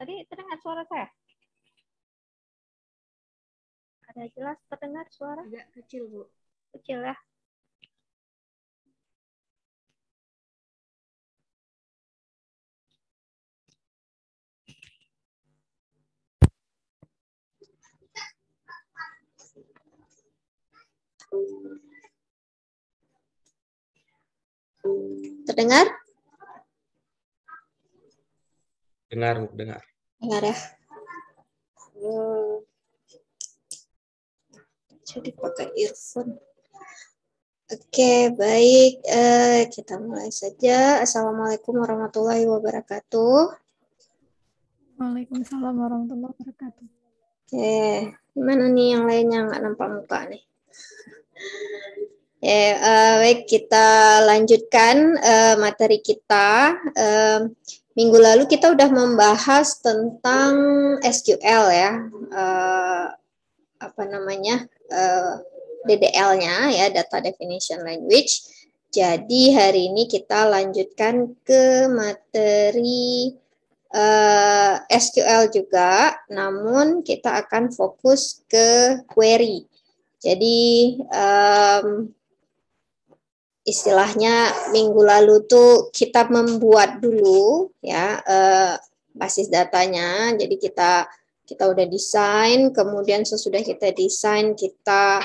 Tadi terdengar suara saya? Ada jelas terdengar suara? Agak kecil, Bu. Kecil ya. Terdengar? Dengar, dengar. Bentar ya. Hmm. Jadi pakai earphone. Oke, okay, baik. Eh, kita mulai saja. Assalamualaikum warahmatullahi wabarakatuh. Waalaikumsalam warahmatullahi wabarakatuh. Oke, okay. gimana nih yang lainnya nggak nampak muka nih? Ya, yeah, uh, baik kita lanjutkan uh, materi kita. Uh, Minggu lalu kita udah membahas tentang SQL ya, uh, apa namanya uh, eh, DDL-nya ya, Data Definition Language. Jadi hari ini kita lanjutkan ke materi uh, eh, SQL juga, namun kita akan fokus ke query. Jadi um, istilahnya minggu lalu tuh kita membuat dulu ya eh, basis datanya. Jadi kita kita udah desain, kemudian sesudah kita desain kita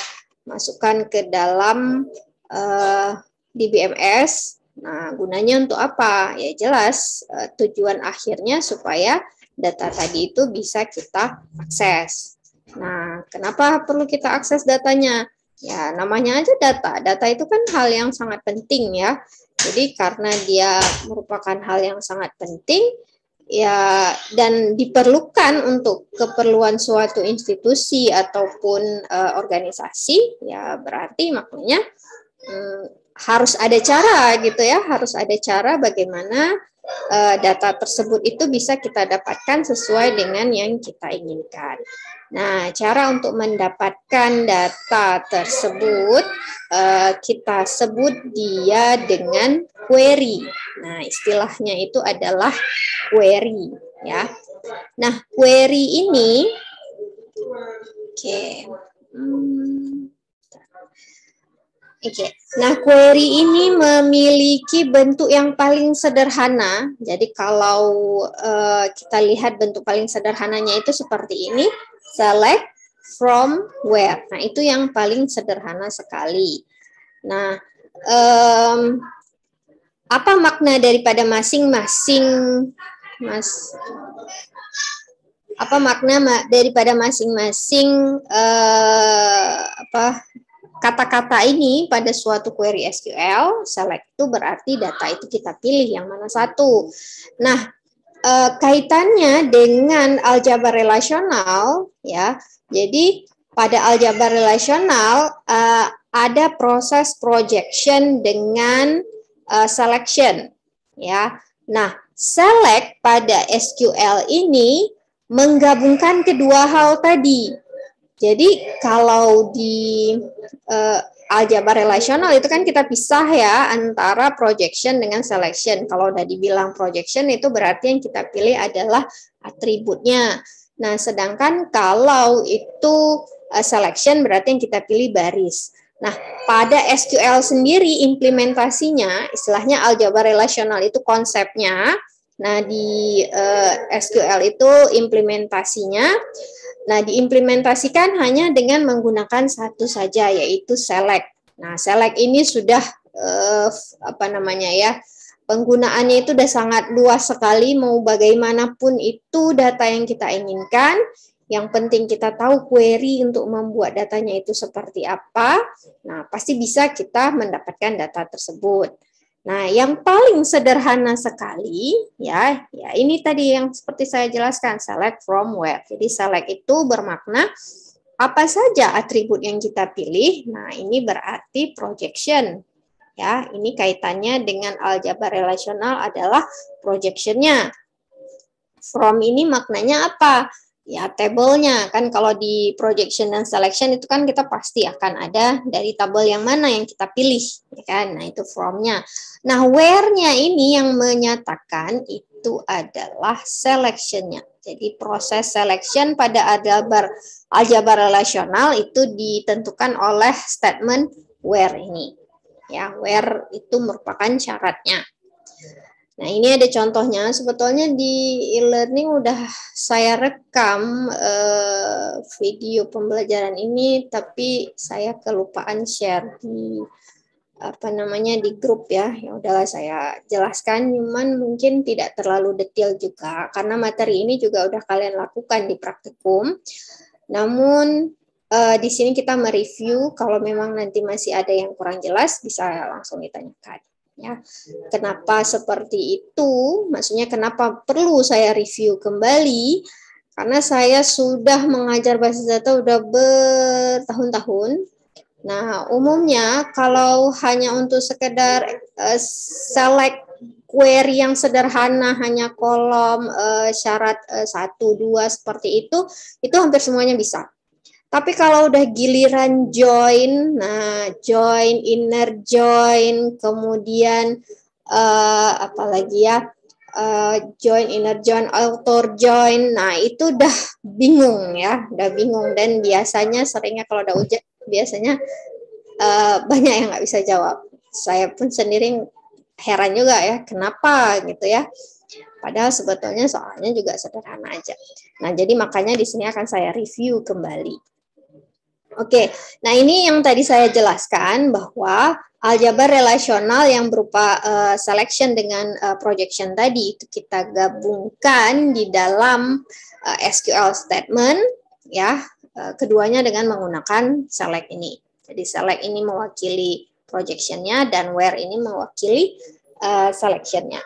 masukkan ke dalam eh, DBMS. Nah, gunanya untuk apa? Ya jelas eh, tujuan akhirnya supaya data tadi itu bisa kita akses. Nah, kenapa perlu kita akses datanya? Ya, namanya aja data. Data itu kan hal yang sangat penting ya. Jadi karena dia merupakan hal yang sangat penting ya dan diperlukan untuk keperluan suatu institusi ataupun uh, organisasi ya berarti maknanya hmm, harus ada cara gitu ya, harus ada cara bagaimana uh, data tersebut itu bisa kita dapatkan sesuai dengan yang kita inginkan. Nah, cara untuk mendapatkan data tersebut uh, kita sebut dia dengan query. Nah, istilahnya itu adalah query, ya. Nah, query ini, oke. Okay. Hmm. Oke. Okay. Nah, query ini memiliki bentuk yang paling sederhana. Jadi kalau uh, kita lihat bentuk paling sederhananya itu seperti ini, select from where. Nah, itu yang paling sederhana sekali. Nah, um, apa makna daripada masing-masing mas apa makna daripada masing-masing uh, apa kata-kata ini pada suatu query SQL, select itu berarti data itu kita pilih yang mana satu. Nah, eh, kaitannya dengan aljabar relasional ya. Jadi pada aljabar relasional eh, ada proses projection dengan eh, selection ya. Nah, select pada SQL ini menggabungkan kedua hal tadi jadi kalau di uh, aljabar relasional itu kan kita pisah ya antara projection dengan selection. Kalau udah dibilang projection itu berarti yang kita pilih adalah atributnya. Nah, sedangkan kalau itu uh, selection berarti yang kita pilih baris. Nah, pada SQL sendiri implementasinya, istilahnya aljabar relasional itu konsepnya. Nah, di uh, eh, SQL itu implementasinya Nah, diimplementasikan hanya dengan menggunakan satu saja yaitu select. Nah, select ini sudah eh, apa namanya ya? Penggunaannya itu sudah sangat luas sekali mau bagaimanapun itu data yang kita inginkan. Yang penting kita tahu query untuk membuat datanya itu seperti apa. Nah, pasti bisa kita mendapatkan data tersebut. Nah, yang paling sederhana sekali ya, ya ini tadi yang seperti saya jelaskan select from where. Jadi select itu bermakna apa saja atribut yang kita pilih. Nah, ini berarti projection. Ya, ini kaitannya dengan aljabar relasional adalah projectionnya. From ini maknanya apa? ya tabelnya kan kalau di projection dan selection itu kan kita pasti akan ada dari tabel yang mana yang kita pilih ya kan nah itu fromnya nah where-nya ini yang menyatakan itu adalah selectionnya jadi proses selection pada aljabar aljabar relasional itu ditentukan oleh statement where ini ya where itu merupakan syaratnya Nah, ini ada contohnya. Sebetulnya di e-learning udah saya rekam eh, video pembelajaran ini, tapi saya kelupaan share di apa namanya di grup ya. Ya udahlah saya jelaskan, cuman mungkin tidak terlalu detail juga karena materi ini juga udah kalian lakukan di praktikum. Namun eh, di sini kita mereview kalau memang nanti masih ada yang kurang jelas bisa langsung ditanyakan. Ya. Kenapa seperti itu? Maksudnya kenapa perlu saya review kembali? Karena saya sudah mengajar bahasa data udah bertahun-tahun. Nah, umumnya kalau hanya untuk sekedar uh, select query yang sederhana hanya kolom uh, syarat uh, 1 2 seperti itu, itu hampir semuanya bisa tapi kalau udah giliran join, nah join, inner join, kemudian uh, eh, apalagi ya, uh, join, inner join, outer join, nah itu udah bingung ya, udah bingung dan biasanya seringnya kalau udah ujian biasanya uh, banyak yang nggak bisa jawab. Saya pun sendiri heran juga ya, kenapa gitu ya. Padahal sebetulnya soalnya juga sederhana aja. Nah, jadi makanya di sini akan saya review kembali. Oke, nah ini yang tadi saya jelaskan bahwa aljabar relasional yang berupa uh, selection dengan uh, projection tadi itu kita gabungkan di dalam uh, eh, SQL statement ya, uh, keduanya dengan menggunakan select ini. Jadi select ini mewakili projectionnya dan where ini mewakili uh, selectionnya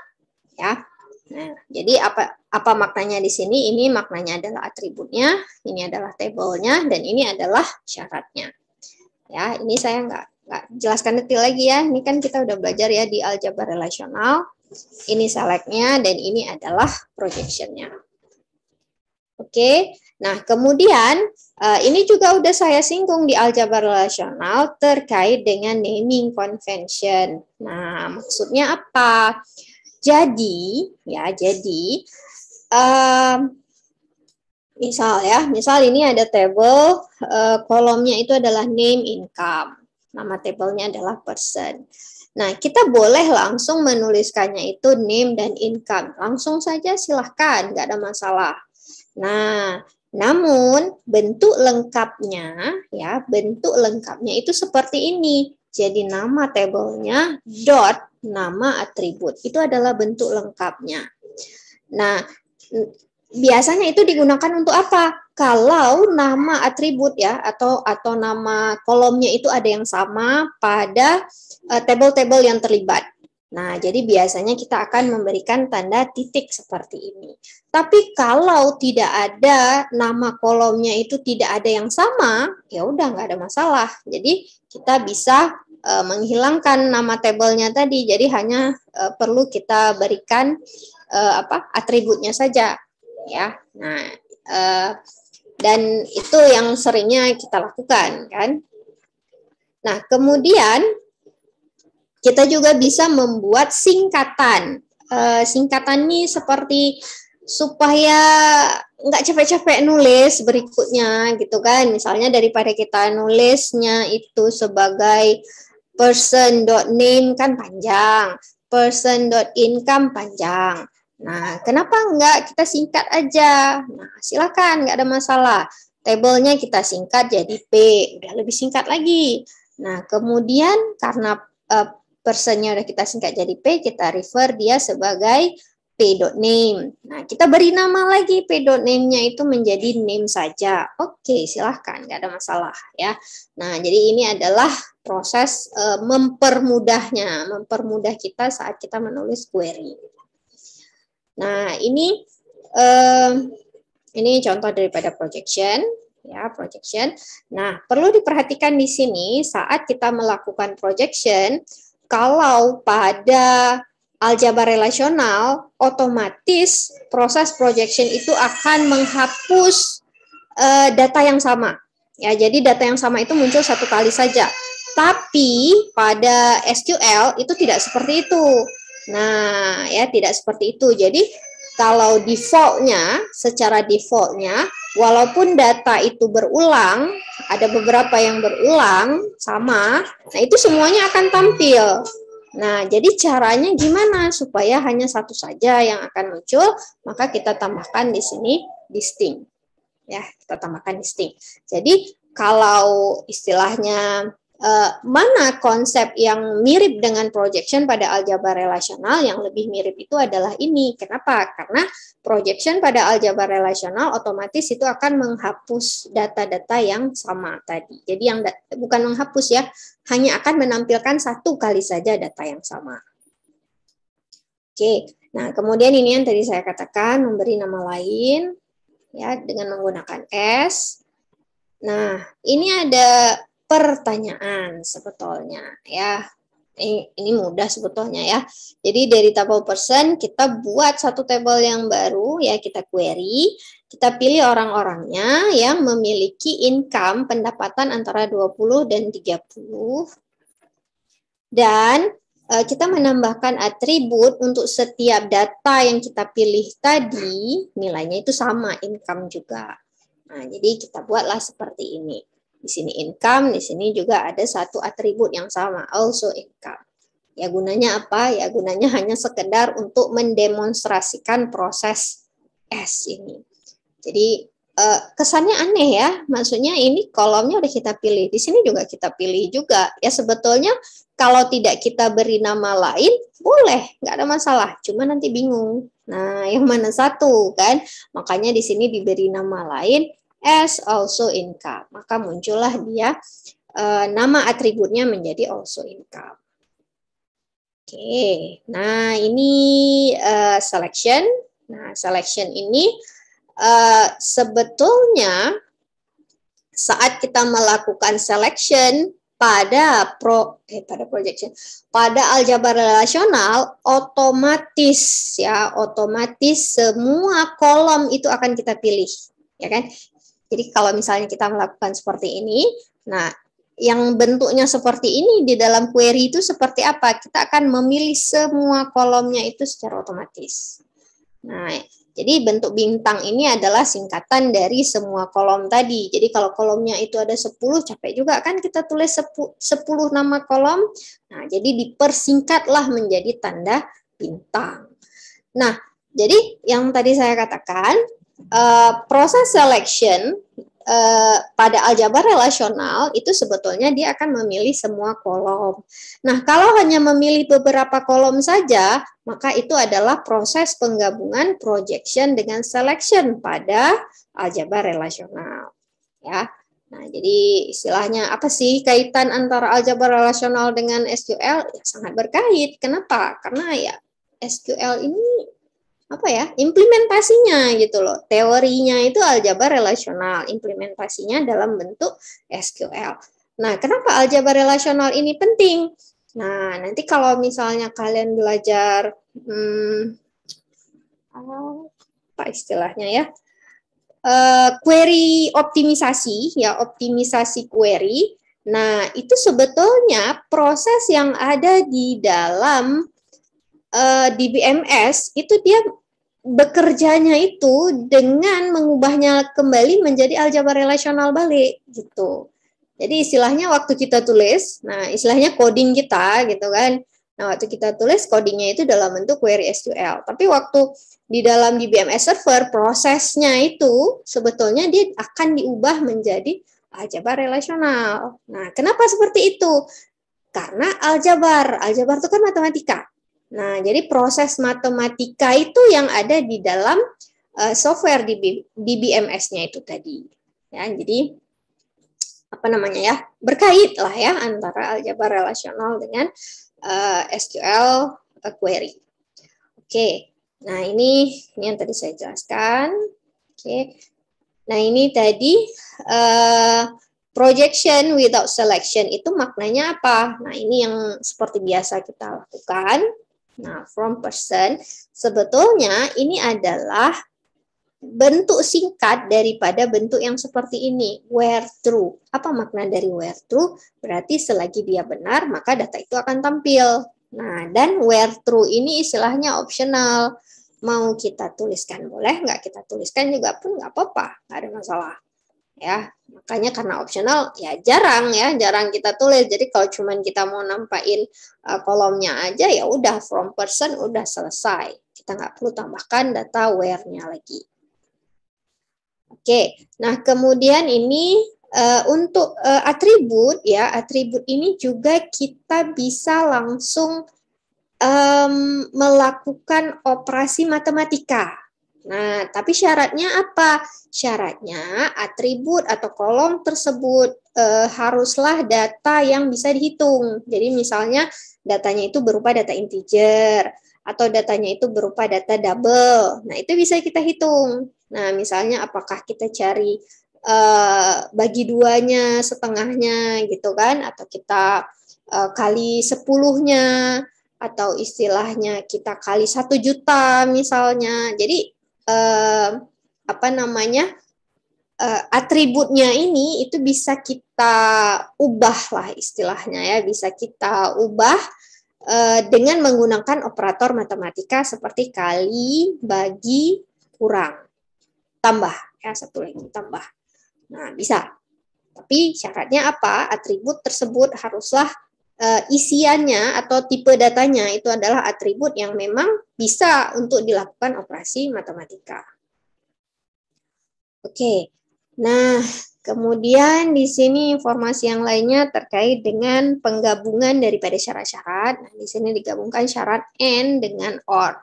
ya. Nah, jadi apa apa maknanya di sini? Ini maknanya adalah atributnya, ini adalah tabelnya, dan ini adalah syaratnya. Ya, ini saya nggak nggak jelaskan detail lagi ya. Ini kan kita udah belajar ya di aljabar relasional. Ini seleknya dan ini adalah projectionnya. Oke, nah kemudian uh, ini juga udah saya singgung di aljabar relasional terkait dengan naming convention. Nah, maksudnya apa? Jadi, ya, jadi um, misal ya, misal ini ada table uh, kolomnya itu adalah name income. Nama tablenya adalah person. Nah, kita boleh langsung menuliskannya itu name dan income. Langsung saja silahkan, nggak ada masalah. Nah, namun bentuk lengkapnya ya, bentuk lengkapnya itu seperti ini. Jadi nama tablenya dot nama atribut. Itu adalah bentuk lengkapnya. Nah, biasanya itu digunakan untuk apa? Kalau nama atribut ya atau atau nama kolomnya itu ada yang sama pada e, table-table uh, yang terlibat. Nah, jadi biasanya kita akan memberikan tanda titik seperti ini. Tapi kalau tidak ada nama kolomnya itu tidak ada yang sama, ya udah nggak ada masalah. Jadi kita bisa uh, menghilangkan nama tabelnya tadi. Jadi hanya uh, perlu kita berikan uh, apa atributnya saja, ya. Nah, uh, dan itu yang seringnya kita lakukan, kan? Nah, kemudian kita juga bisa membuat singkatan. Uh, singkatan ini seperti supaya nggak capek-capek nulis berikutnya gitu kan misalnya daripada kita nulisnya itu sebagai Person person.name kan panjang, person dot income panjang. Nah, kenapa enggak kita singkat aja? Nah, silakan, enggak ada masalah. Tablenya kita singkat jadi P, udah lebih singkat lagi. Nah, kemudian karena uh, personnya udah kita singkat jadi P, kita refer dia sebagai p.name. Nah, kita beri nama lagi p.name-nya itu menjadi name saja. Oke, silahkan, nggak ada masalah ya. Nah, jadi ini adalah proses uh, mempermudahnya, mempermudah kita saat kita menulis query. Nah, ini uh, ini contoh daripada projection ya, projection. Nah, perlu diperhatikan di sini saat kita melakukan projection kalau pada aljabar relasional, otomatis proses projection itu akan menghapus uh, data yang sama. Ya, jadi data yang sama itu muncul satu kali saja. Tapi pada SQL itu tidak seperti itu. Nah, ya tidak seperti itu. Jadi kalau defaultnya, secara defaultnya, walaupun data itu berulang, ada beberapa yang berulang sama, nah itu semuanya akan tampil Nah, jadi caranya gimana supaya hanya satu saja yang akan muncul, maka kita tambahkan di sini distinct. Ya, kita tambahkan distinct. Jadi kalau istilahnya uh, mana konsep yang mirip dengan projection pada aljabar relasional yang lebih mirip itu adalah ini. Kenapa? Karena projection pada aljabar relasional otomatis itu akan menghapus data-data yang sama tadi. Jadi yang bukan menghapus ya, hanya akan menampilkan satu kali saja data yang sama. Oke. Nah, kemudian ini yang tadi saya katakan memberi nama lain ya dengan menggunakan S. Nah, ini ada pertanyaan sebetulnya ya. Ini, mudah sebetulnya ya. Jadi dari tabel person kita buat satu table yang baru ya kita query, kita pilih orang-orangnya yang memiliki income pendapatan antara 20 dan 30 dan eh, kita menambahkan atribut untuk setiap data yang kita pilih tadi, nilainya itu sama, income juga. Nah, jadi kita buatlah seperti ini. Di sini income, di sini juga ada satu atribut yang sama, also income. Ya gunanya apa? Ya gunanya hanya sekedar untuk mendemonstrasikan proses S ini. Jadi eh, kesannya aneh ya, maksudnya ini kolomnya udah kita pilih, di sini juga kita pilih juga. Ya sebetulnya kalau tidak kita beri nama lain, boleh, nggak ada masalah, cuma nanti bingung. Nah, yang mana satu kan? Makanya di sini diberi nama lain, as also income. Maka muncullah dia eh, nama atributnya menjadi also income. Oke, okay. nah ini uh, selection. Nah, selection ini uh, sebetulnya saat kita melakukan selection pada pro eh pada projection, pada aljabar relasional otomatis ya, otomatis semua kolom itu akan kita pilih, ya kan? Jadi kalau misalnya kita melakukan seperti ini, nah yang bentuknya seperti ini di dalam query itu seperti apa? Kita akan memilih semua kolomnya itu secara otomatis. Nah, jadi bentuk bintang ini adalah singkatan dari semua kolom tadi. Jadi kalau kolomnya itu ada 10, capek juga kan kita tulis 10, nama kolom. Nah, jadi dipersingkatlah menjadi tanda bintang. Nah, jadi yang tadi saya katakan, Eh, proses selection uh, pada aljabar relasional itu sebetulnya dia akan memilih semua kolom. Nah, kalau hanya memilih beberapa kolom saja, maka itu adalah proses penggabungan projection dengan selection pada aljabar relasional. Ya. Nah, jadi istilahnya apa sih kaitan antara aljabar relasional dengan SQL? Ya, sangat berkait. Kenapa? Karena ya SQL ini apa ya implementasinya gitu loh teorinya itu aljabar relasional implementasinya dalam bentuk SQL nah kenapa aljabar relasional ini penting nah nanti kalau misalnya kalian belajar hmm, apa istilahnya ya uh, query optimisasi ya optimisasi query Nah, itu sebetulnya proses yang ada di dalam uh, di itu dia bekerjanya itu dengan mengubahnya kembali menjadi aljabar relasional balik gitu. Jadi istilahnya waktu kita tulis, nah istilahnya coding kita gitu kan. Nah, waktu kita tulis codingnya itu dalam bentuk query SQL. Tapi waktu di dalam di BMS server, prosesnya itu sebetulnya dia akan diubah menjadi aljabar relasional. Nah, kenapa seperti itu? Karena aljabar, aljabar itu kan matematika. Nah, jadi proses matematika itu yang ada di dalam uh, software di DBMS-nya itu tadi. Ya, jadi apa namanya ya? Berkait lah ya antara aljabar relasional dengan uh, eh, SQL eh, query. Oke. Nah, ini ini yang tadi saya jelaskan. Oke. Nah, ini tadi uh, projection without selection itu maknanya apa? Nah, ini yang seperti biasa kita lakukan. Nah, from person sebetulnya ini adalah bentuk singkat daripada bentuk yang seperti ini, where true. Apa makna dari where true? Berarti selagi dia benar, maka data itu akan tampil. Nah, dan where true ini istilahnya optional. Mau kita tuliskan boleh, nggak kita tuliskan juga pun nggak apa-apa, nggak ada masalah ya makanya karena opsional ya jarang ya jarang kita tulis jadi kalau cuman kita mau nampain uh, kolomnya aja ya udah from person udah selesai kita nggak perlu tambahkan data where-nya lagi oke nah kemudian ini uh, untuk uh, atribut ya atribut ini juga kita bisa langsung um, melakukan operasi matematika Nah, tapi syaratnya apa? Syaratnya atribut atau kolom tersebut e, haruslah data yang bisa dihitung. Jadi misalnya datanya itu berupa data integer atau datanya itu berupa data double. Nah, itu bisa kita hitung. Nah, misalnya apakah kita cari e, bagi duanya, setengahnya gitu kan atau kita e, kali sepuluhnya atau istilahnya kita kali satu juta misalnya. Jadi uh, apa namanya uh, atributnya ini itu bisa kita ubah lah istilahnya ya bisa kita ubah uh, dengan menggunakan operator matematika seperti kali bagi kurang tambah ya satu lagi tambah nah bisa tapi syaratnya apa atribut tersebut haruslah uh, isiannya atau tipe datanya itu adalah atribut yang memang bisa untuk dilakukan operasi matematika. Oke, okay. nah kemudian di sini informasi yang lainnya terkait dengan penggabungan daripada syarat-syarat. Nah, di sini digabungkan syarat n dengan or.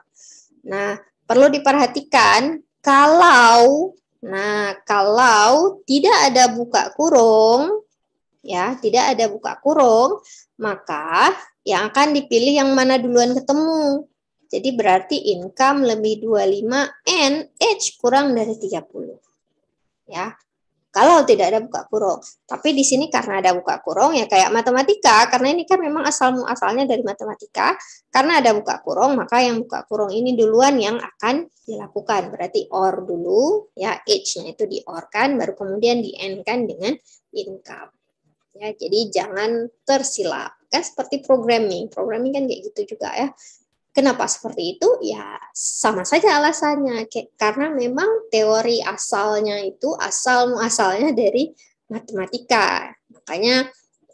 Nah, perlu diperhatikan kalau nah kalau tidak ada buka kurung ya tidak ada buka kurung maka yang akan dipilih yang mana duluan ketemu. Jadi berarti income lebih 25 n h kurang dari 30. Ya. Kalau tidak ada buka kurung. Tapi di sini karena ada buka kurung ya kayak matematika karena ini kan memang asal asalnya dari matematika. Karena ada buka kurung maka yang buka kurung ini duluan yang akan dilakukan. Berarti or dulu ya age-nya itu di or kan baru kemudian di end kan dengan income ya jadi jangan tersilap kan seperti programming programming kan kayak gitu juga ya Kenapa seperti itu? Ya sama saja alasannya, karena memang teori asalnya itu asal muasalnya dari matematika. Makanya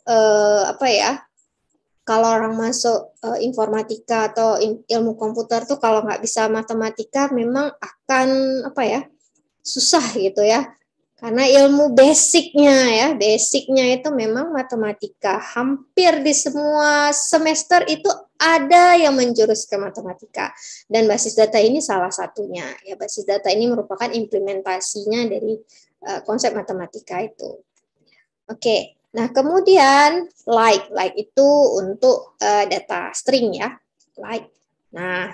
eh, apa ya? Kalau orang masuk eh, informatika atau ilmu komputer tuh kalau nggak bisa matematika memang akan apa ya? susah gitu ya. Karena ilmu basicnya ya, basicnya itu memang matematika. Hampir di semua semester itu ada yang menjurus ke matematika. Dan basis data ini salah satunya. Ya, basis data ini merupakan implementasinya dari uh, konsep matematika itu. Oke, okay. nah kemudian like, like itu untuk uh, data string ya, like. Nah,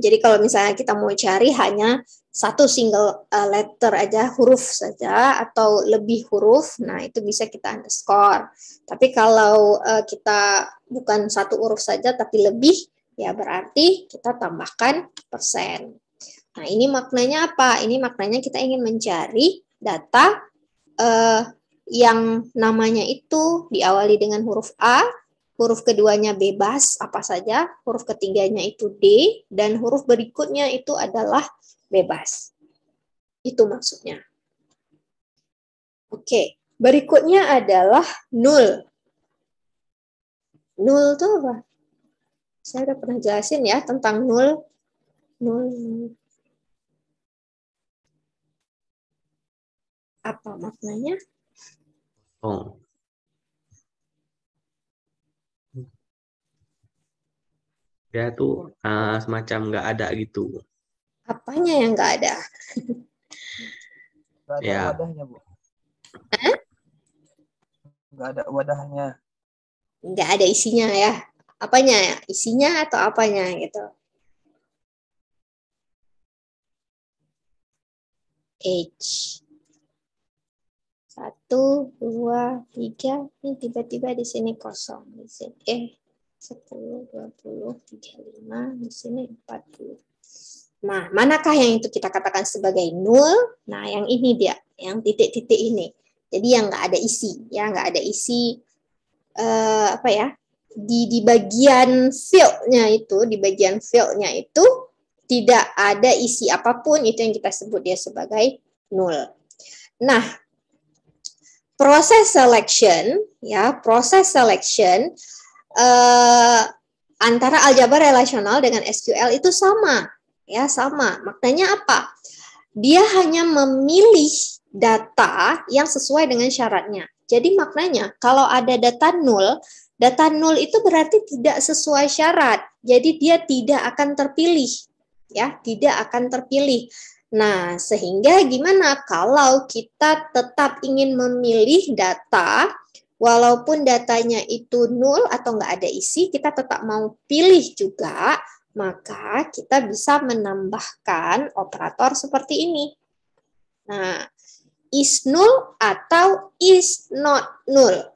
jadi kalau misalnya kita mau cari hanya satu single eh, letter aja huruf saja atau lebih huruf, nah itu bisa kita underscore. Tapi kalau eh, kita bukan satu huruf saja tapi lebih, ya berarti kita tambahkan persen. Nah ini maknanya apa? Ini maknanya kita ingin mencari data eh, yang namanya itu diawali dengan huruf A huruf keduanya bebas apa saja, huruf ketiganya itu D, dan huruf berikutnya itu adalah bebas. Itu maksudnya. Oke, berikutnya adalah nul. Nul itu apa? Saya udah pernah jelasin ya tentang nul. Nul. Apa maknanya? Oh. Dia ya, tuh eh, uh, semacam nggak ada gitu. Apanya yang nggak ada? Gak ada ya. wadahnya, Bu. Hah? Gak ada wadahnya. Nggak ada isinya ya. Apanya ya? Isinya atau apanya gitu. H. Satu, dua, tiga. Ini tiba-tiba di sini kosong. Di sini. Eh, 10, 20, 35, di sini 40. Nah, manakah yang itu kita katakan sebagai nul? Nah, yang ini dia, yang titik-titik ini. Jadi yang nggak ada isi, ya nggak ada isi uh, apa ya di di bagian fieldnya itu, di bagian fieldnya itu tidak ada isi apapun itu yang kita sebut dia sebagai nul. Nah, proses selection ya proses selection eh, antara aljabar relasional dengan SQL itu sama, ya sama. Maknanya apa? Dia hanya memilih data yang sesuai dengan syaratnya. Jadi maknanya kalau ada data nol, data nol itu berarti tidak sesuai syarat. Jadi dia tidak akan terpilih, ya, tidak akan terpilih. Nah, sehingga gimana kalau kita tetap ingin memilih data Walaupun datanya itu nol atau nggak ada isi, kita tetap mau pilih juga, maka kita bisa menambahkan operator seperti ini. Nah, is null atau is not null.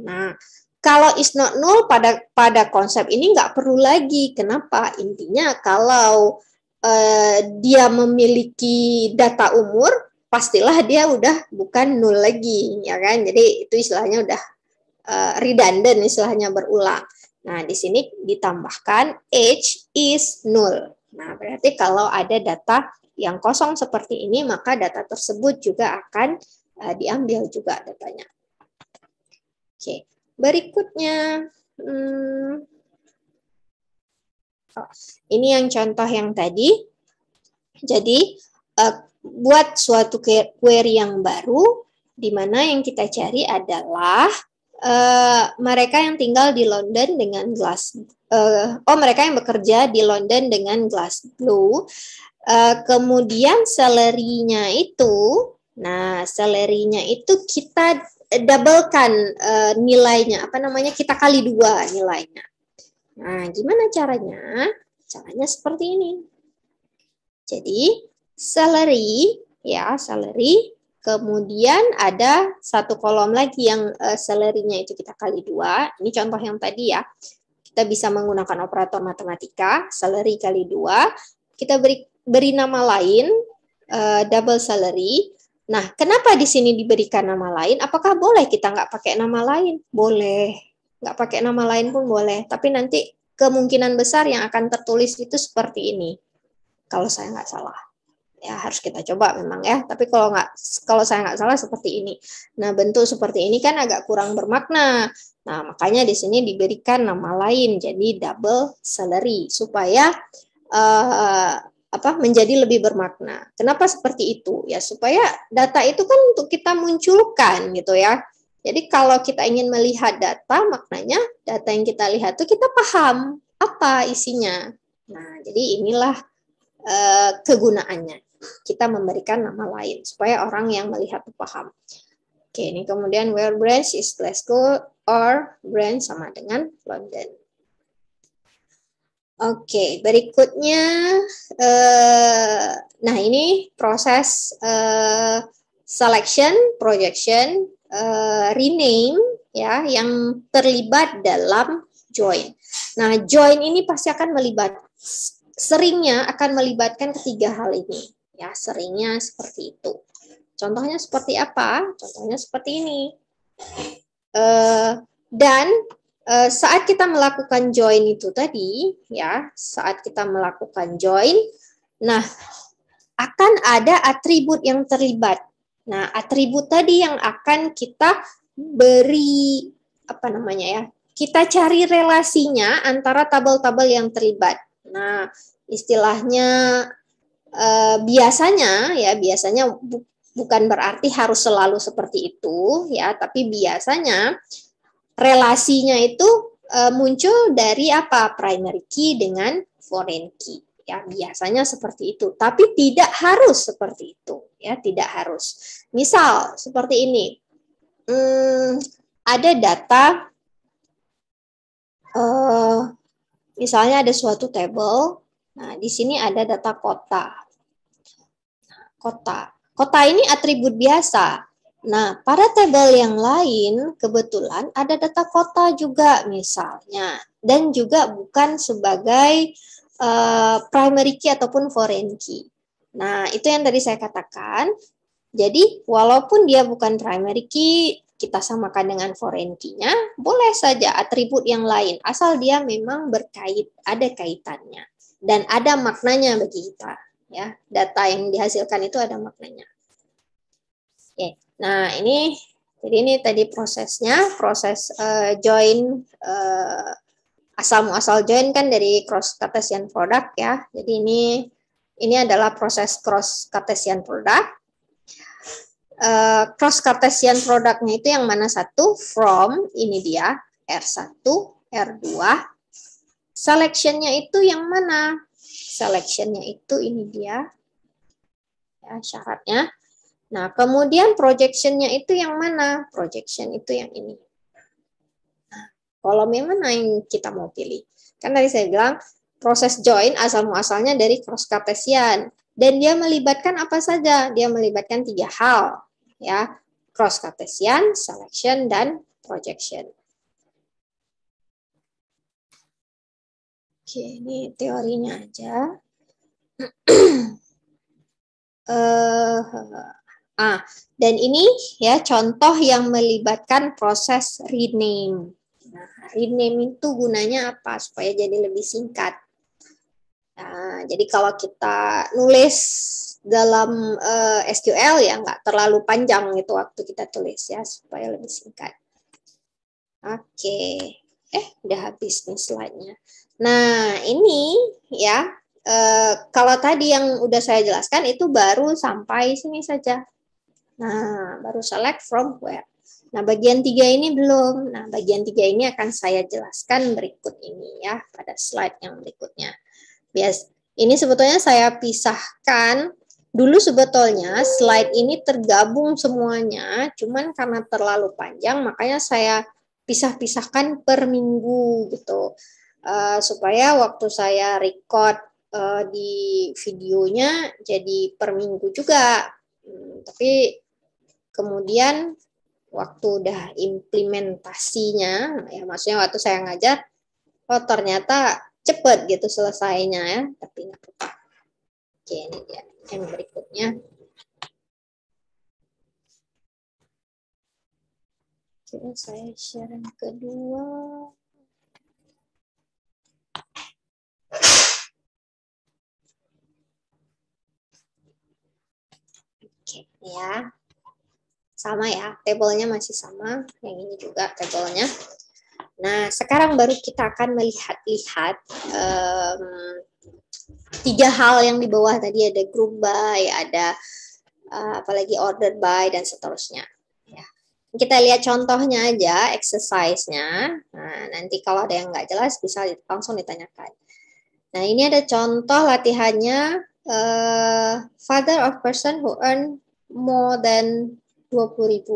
Nah, kalau is not null pada pada konsep ini nggak perlu lagi. Kenapa? Intinya kalau eh, dia memiliki data umur, pastilah dia udah bukan nul lagi, ya kan? Jadi itu istilahnya udah uh, redundant, istilahnya berulang. Nah, di sini ditambahkan h is nul. Nah, berarti kalau ada data yang kosong seperti ini, maka data tersebut juga akan uh, diambil juga datanya. Oke, berikutnya. Hmm, oh, ini yang contoh yang tadi. Jadi, uh, buat suatu query yang baru, di mana yang kita cari adalah uh, mereka yang tinggal di London dengan glass, uh, eh, oh mereka yang bekerja di London dengan glass blue. Uh, kemudian salary itu, nah salary itu kita doublekan uh, nilainya, apa namanya kita kali dua nilainya. Nah, gimana caranya? Caranya seperti ini. Jadi salary ya salary kemudian ada satu kolom lagi yang uh, salary-nya itu kita kali dua ini contoh yang tadi ya kita bisa menggunakan operator matematika salary kali dua kita beri beri nama lain uh, double salary nah kenapa di sini diberikan nama lain apakah boleh kita nggak pakai nama lain boleh nggak pakai nama lain pun boleh tapi nanti kemungkinan besar yang akan tertulis itu seperti ini kalau saya nggak salah ya harus kita coba memang ya. Tapi kalau nggak kalau saya nggak salah seperti ini. Nah bentuk seperti ini kan agak kurang bermakna. Nah makanya di sini diberikan nama lain jadi double salary supaya uh, apa menjadi lebih bermakna. Kenapa seperti itu? Ya supaya data itu kan untuk kita munculkan gitu ya. Jadi kalau kita ingin melihat data, maknanya data yang kita lihat itu kita paham apa isinya. Nah, jadi inilah eh, kegunaannya kita memberikan nama lain supaya orang yang melihat paham. Oke, ini kemudian where branch is Glasgow or branch sama dengan London. Oke, berikutnya eh, nah ini proses eh, selection, projection, eh, rename ya yang terlibat dalam join. Nah, join ini pasti akan melibat seringnya akan melibatkan ketiga hal ini. Ya, seringnya seperti itu. Contohnya seperti apa? Contohnya seperti ini. Uh, dan uh, saat kita melakukan join itu tadi, ya, saat kita melakukan join, nah akan ada atribut yang terlibat. Nah, atribut tadi yang akan kita beri apa namanya ya? Kita cari relasinya antara tabel-tabel yang terlibat. Nah, istilahnya Eh, biasanya ya biasanya bu, bukan berarti harus selalu seperti itu ya, tapi biasanya relasinya itu eh, muncul dari apa primary key dengan foreign key ya biasanya seperti itu tapi tidak harus seperti itu ya tidak harus misal seperti ini hmm, ada data uh, misalnya ada suatu table nah di sini ada data kota kota. Kota ini atribut biasa. Nah, pada tabel yang lain kebetulan ada data kota juga misalnya dan juga bukan sebagai uh, primary key ataupun foreign key. Nah, itu yang tadi saya katakan. Jadi, walaupun dia bukan primary key, kita samakan dengan foreign key-nya, boleh saja atribut yang lain, asal dia memang berkait, ada kaitannya, dan ada maknanya bagi kita ya data yang dihasilkan itu ada maknanya oke nah ini jadi ini tadi prosesnya proses uh, join uh, asal muasal join kan dari cross cartesian product ya jadi ini ini adalah proses cross cartesian product uh, cross cartesian produknya itu yang mana satu from ini dia R1 R2 selectionnya itu yang mana Selectionnya itu ini dia ya, syaratnya. Nah, kemudian projectionnya itu yang mana? Projection itu yang ini. Nah, memang yang kita mau pilih? Kan tadi saya bilang proses join asal muasalnya dari cross cartesian dan dia melibatkan apa saja? Dia melibatkan tiga hal, ya cross cartesian, selection, dan projection. Oke, ini teorinya aja. uh, ah, dan ini ya contoh yang melibatkan proses rename. Nah, rename itu gunanya apa? Supaya jadi lebih singkat. Nah, jadi kalau kita nulis dalam uh, eh, SQL ya nggak terlalu panjang itu waktu kita tulis ya supaya lebih singkat. Oke, okay. eh udah habis nih slide-nya. Nah, ini ya, e, kalau tadi yang udah saya jelaskan itu baru sampai sini saja. Nah, baru select from where. Nah, bagian tiga ini belum. Nah, bagian tiga ini akan saya jelaskan berikut ini ya, pada slide yang berikutnya. Bias, ini sebetulnya saya pisahkan Dulu sebetulnya slide ini tergabung semuanya, cuman karena terlalu panjang makanya saya pisah-pisahkan per minggu gitu. Eh, supaya waktu saya record uh, di videonya jadi per minggu juga. Hmm, tapi kemudian waktu udah implementasinya, ya maksudnya waktu saya ngajar, oh ternyata cepet gitu selesainya ya, tapi nggak apa-apa. Oke, ini dia yang berikutnya. Oke, saya share yang kedua. ya. Sama ya, tabelnya masih sama. Yang ini juga tabelnya. Nah, sekarang baru kita akan melihat-lihat um, tiga hal yang di bawah tadi ada group by ada uh, apalagi order by dan seterusnya. Ya. Kita lihat contohnya aja, exercise-nya. Nah, nanti kalau ada yang nggak jelas bisa langsung ditanyakan. Nah, ini ada contoh latihannya uh, father of person who earn more than 20.000.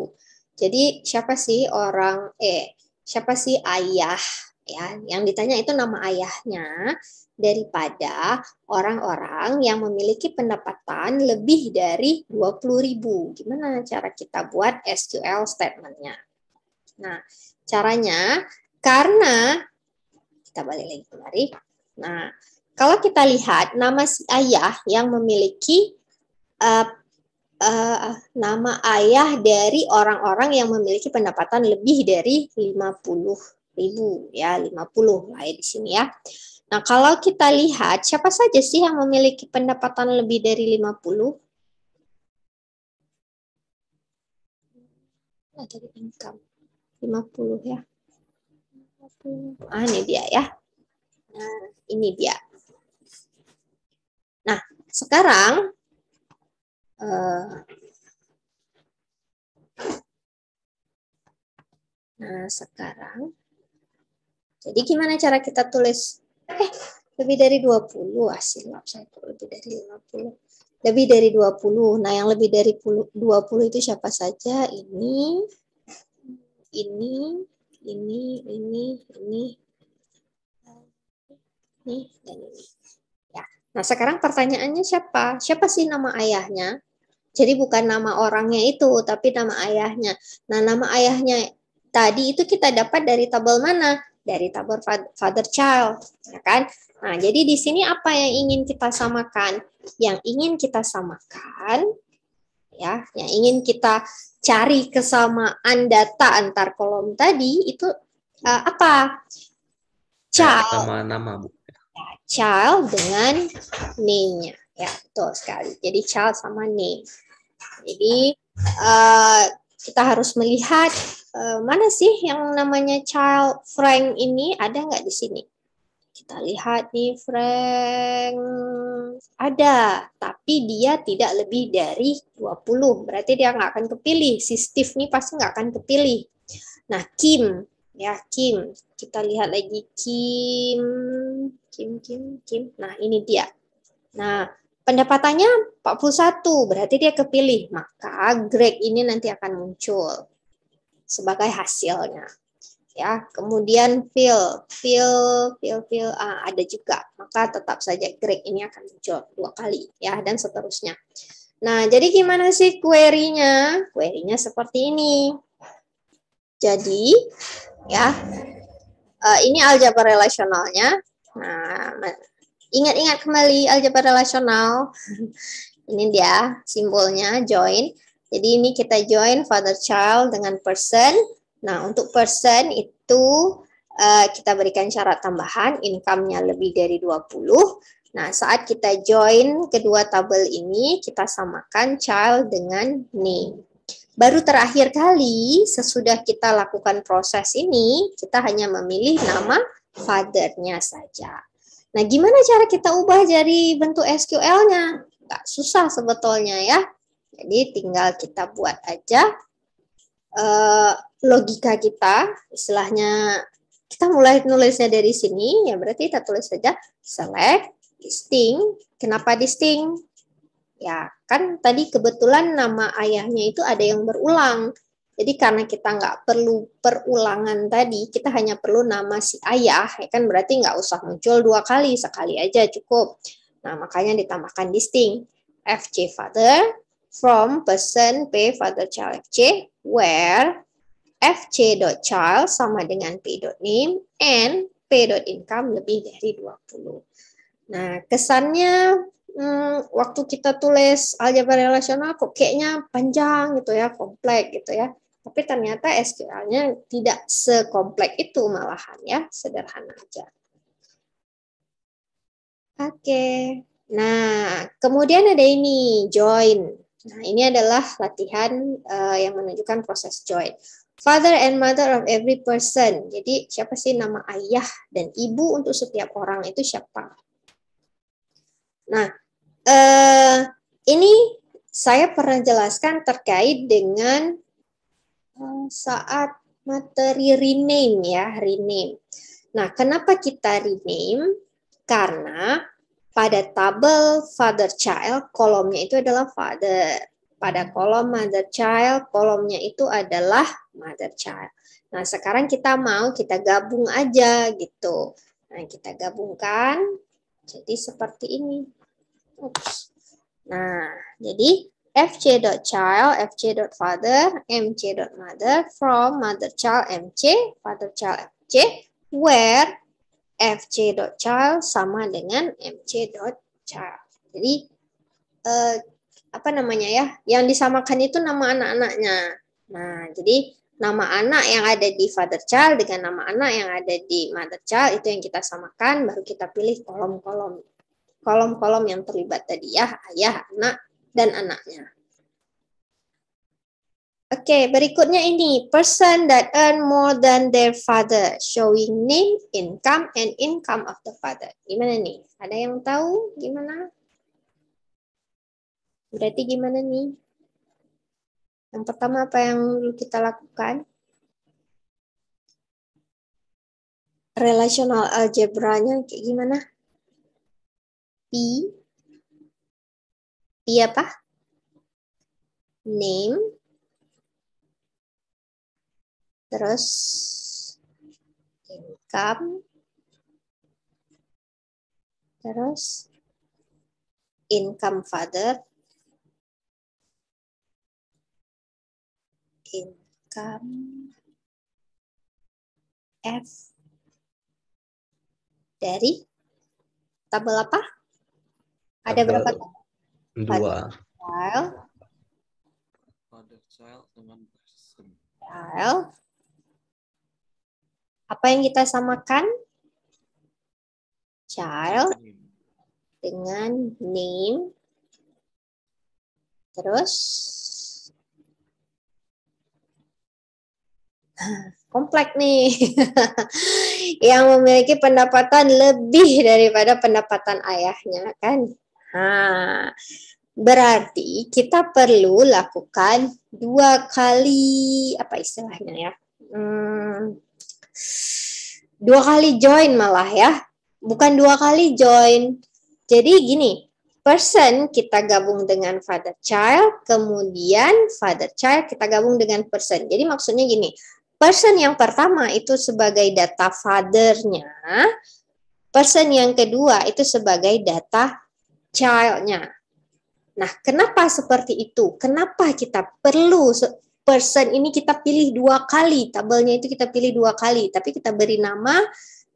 Jadi siapa sih orang eh siapa sih ayah ya yang ditanya itu nama ayahnya daripada orang-orang yang memiliki pendapatan lebih dari 20.000. Gimana cara kita buat SQL statementnya? Nah, caranya karena kita balik lagi kemari. Nah, kalau kita lihat nama si ayah yang memiliki uh, uh, nama ayah dari orang-orang yang memiliki pendapatan lebih dari 50 ribu ya 50 lah ya di sini ya. Nah, kalau kita lihat siapa saja sih yang memiliki pendapatan lebih dari 50? Nah, dari income 50 ya. Ah, ini dia ya. Nah, ini dia. Nah, sekarang Eh, nah, sekarang. Jadi gimana cara kita tulis? Eh, lebih dari 20. Hasil saya lebih dari 50. Lebih dari 20. Nah, yang lebih dari 20 itu siapa saja? Ini, ini, ini, ini, ini, ini, dan ini. Ya. Nah, sekarang pertanyaannya siapa? Siapa sih nama ayahnya? Jadi bukan nama orangnya itu, tapi nama ayahnya. Nah, nama ayahnya tadi itu kita dapat dari tabel mana? Dari tabel father child, ya kan? Nah, jadi di sini apa yang ingin kita samakan? Yang ingin kita samakan ya, yang ingin kita cari kesamaan data antar kolom tadi itu uh, apa? Child. Nama nama, ya, Child dengan name-nya. Ya, betul sekali. Jadi child sama name. Jadi uh, kita harus melihat uh, mana sih yang namanya child Frank ini ada nggak di sini. Kita lihat nih Frank ada, tapi dia tidak lebih dari 20. Berarti dia nggak akan kepilih. Si Steve ini pasti nggak akan kepilih. Nah, Kim ya Kim. Kita lihat lagi Kim, Kim, Kim, Kim. Nah, ini dia. Nah, pendapatannya 41, berarti dia kepilih. Maka grade ini nanti akan muncul sebagai hasilnya. Ya, kemudian fill, fill, fill, fill ah, ada juga. Maka tetap saja grade ini akan muncul dua kali ya dan seterusnya. Nah, jadi gimana sih query-nya? Query-nya seperti ini. Jadi, ya, eh, ini aljabar relasionalnya. Nah, Ingat-ingat kembali aljabar relasional. ini dia simbolnya join. Jadi ini kita join father child dengan person. Nah, untuk person itu uh, kita berikan syarat tambahan income-nya lebih dari 20. Nah, saat kita join kedua tabel ini kita samakan child dengan name. Baru terakhir kali sesudah kita lakukan proses ini, kita hanya memilih nama fathernya saja. Nah, gimana cara kita ubah jadi bentuk SQL-nya? Nggak susah sebetulnya ya. Jadi tinggal kita buat aja uh, logika kita, istilahnya kita mulai nulisnya dari sini, ya berarti kita tulis saja select, distinct. Kenapa distinct? Ya, kan tadi kebetulan nama ayahnya itu ada yang berulang. Jadi karena kita nggak perlu perulangan tadi, kita hanya perlu nama si ayah, ya kan berarti nggak usah muncul dua kali, sekali aja cukup. Nah, makanya ditambahkan distinct. fc father from person P father child FC where fc child sama dengan p name and income lebih dari 20. Nah, kesannya hmm, waktu kita tulis aljabar relasional kok kayaknya panjang gitu ya, kompleks gitu ya. Tapi ternyata SQL-nya tidak sekompleks itu malahan ya, sederhana aja. Oke. Nah, kemudian ada ini join. Nah, ini adalah latihan uh, yang menunjukkan proses join. Father and mother of every person. Jadi, siapa sih nama ayah dan ibu untuk setiap orang itu siapa? Nah, uh, ini saya pernah jelaskan terkait dengan saat materi rename ya, rename. Nah, kenapa kita rename? Karena pada tabel father child kolomnya itu adalah father. Pada kolom mother child kolomnya itu adalah mother child. Nah, sekarang kita mau kita gabung aja gitu. Nah, kita gabungkan jadi seperti ini. Oops. Nah, jadi fc.child, fc.father, mc.mother, from mother-child mc, father-child fc, where fc.child sama dengan mc.child. Jadi, eh, apa namanya ya, yang disamakan itu nama anak-anaknya. Nah, jadi nama anak yang ada di father child dengan nama anak yang ada di mother child itu yang kita samakan, baru kita pilih kolom-kolom. Kolom-kolom yang terlibat tadi ya, ayah, anak, dan anaknya. Oke, okay, berikutnya ini person that earn more than their father, showing name, income, and income of the father. Gimana nih? Ada yang tahu gimana? Berarti gimana nih? Yang pertama apa yang kita lakukan? Relational algebra-nya kayak gimana? P Iya, apa? Name. Terus income. Terus income father. Income F dari tabel apa? Ada tabel berapa Dua. Child. Father, child, Child. Apa yang kita samakan? Child dengan name. Terus komplek nih yang memiliki pendapatan lebih daripada pendapatan ayahnya kan Nah, berarti kita perlu lakukan dua kali apa istilahnya ya? Hmm, dua kali join malah ya, bukan dua kali join. Jadi gini, person kita gabung dengan father child, kemudian father child kita gabung dengan person. Jadi maksudnya gini, person yang pertama itu sebagai data fathernya, person yang kedua itu sebagai data child Nah, kenapa seperti itu? Kenapa kita perlu person ini kita pilih dua kali, tabelnya itu kita pilih dua kali, tapi kita beri nama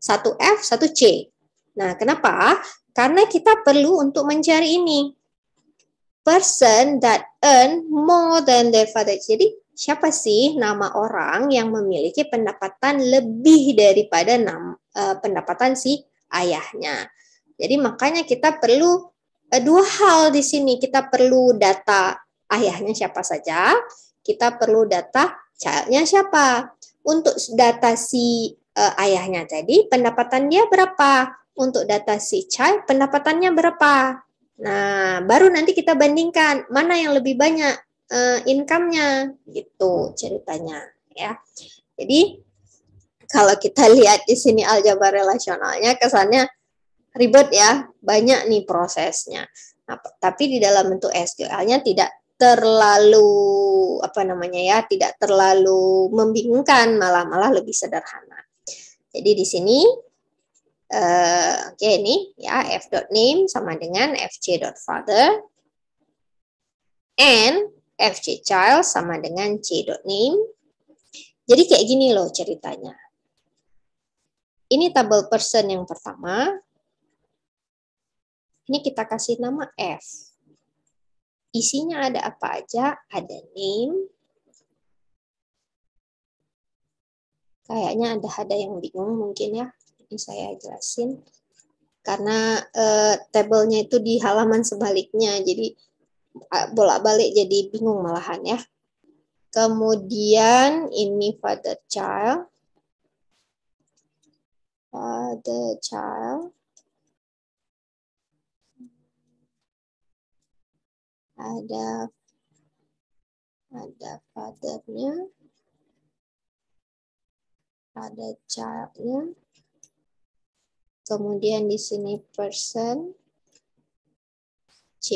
satu F, satu C. Nah, kenapa? Karena kita perlu untuk mencari ini. Person that earn more than their father. Jadi, siapa sih nama orang yang memiliki pendapatan lebih daripada nam, uh, pendapatan si ayahnya. Jadi, makanya kita perlu Eh, dua hal di sini kita perlu data ayahnya siapa saja, kita perlu data childnya siapa. Untuk data si uh, ayahnya tadi pendapatan dia berapa, untuk data si child pendapatannya berapa. Nah, baru nanti kita bandingkan mana yang lebih banyak uh, income-nya gitu ceritanya ya. Jadi kalau kita lihat di sini aljabar relasionalnya kesannya ribet ya, banyak nih prosesnya. Nah, tapi di dalam bentuk SQL-nya tidak terlalu apa namanya ya, tidak terlalu membingungkan, malah malah lebih sederhana. Jadi di sini eh, oke okay, ini ya f.name sama dengan fc.father and child sama dengan c.name. Jadi kayak gini loh ceritanya. Ini tabel person yang pertama, ini kita kasih nama F. Isinya ada apa aja? Ada name. Kayaknya ada ada yang bingung mungkin ya. Ini saya jelasin. Karena eh, tabelnya itu di halaman sebaliknya, jadi bolak-balik jadi bingung malahan ya. Kemudian ini father child. Father child. ada ada fathernya, ada childnya, kemudian di sini person C,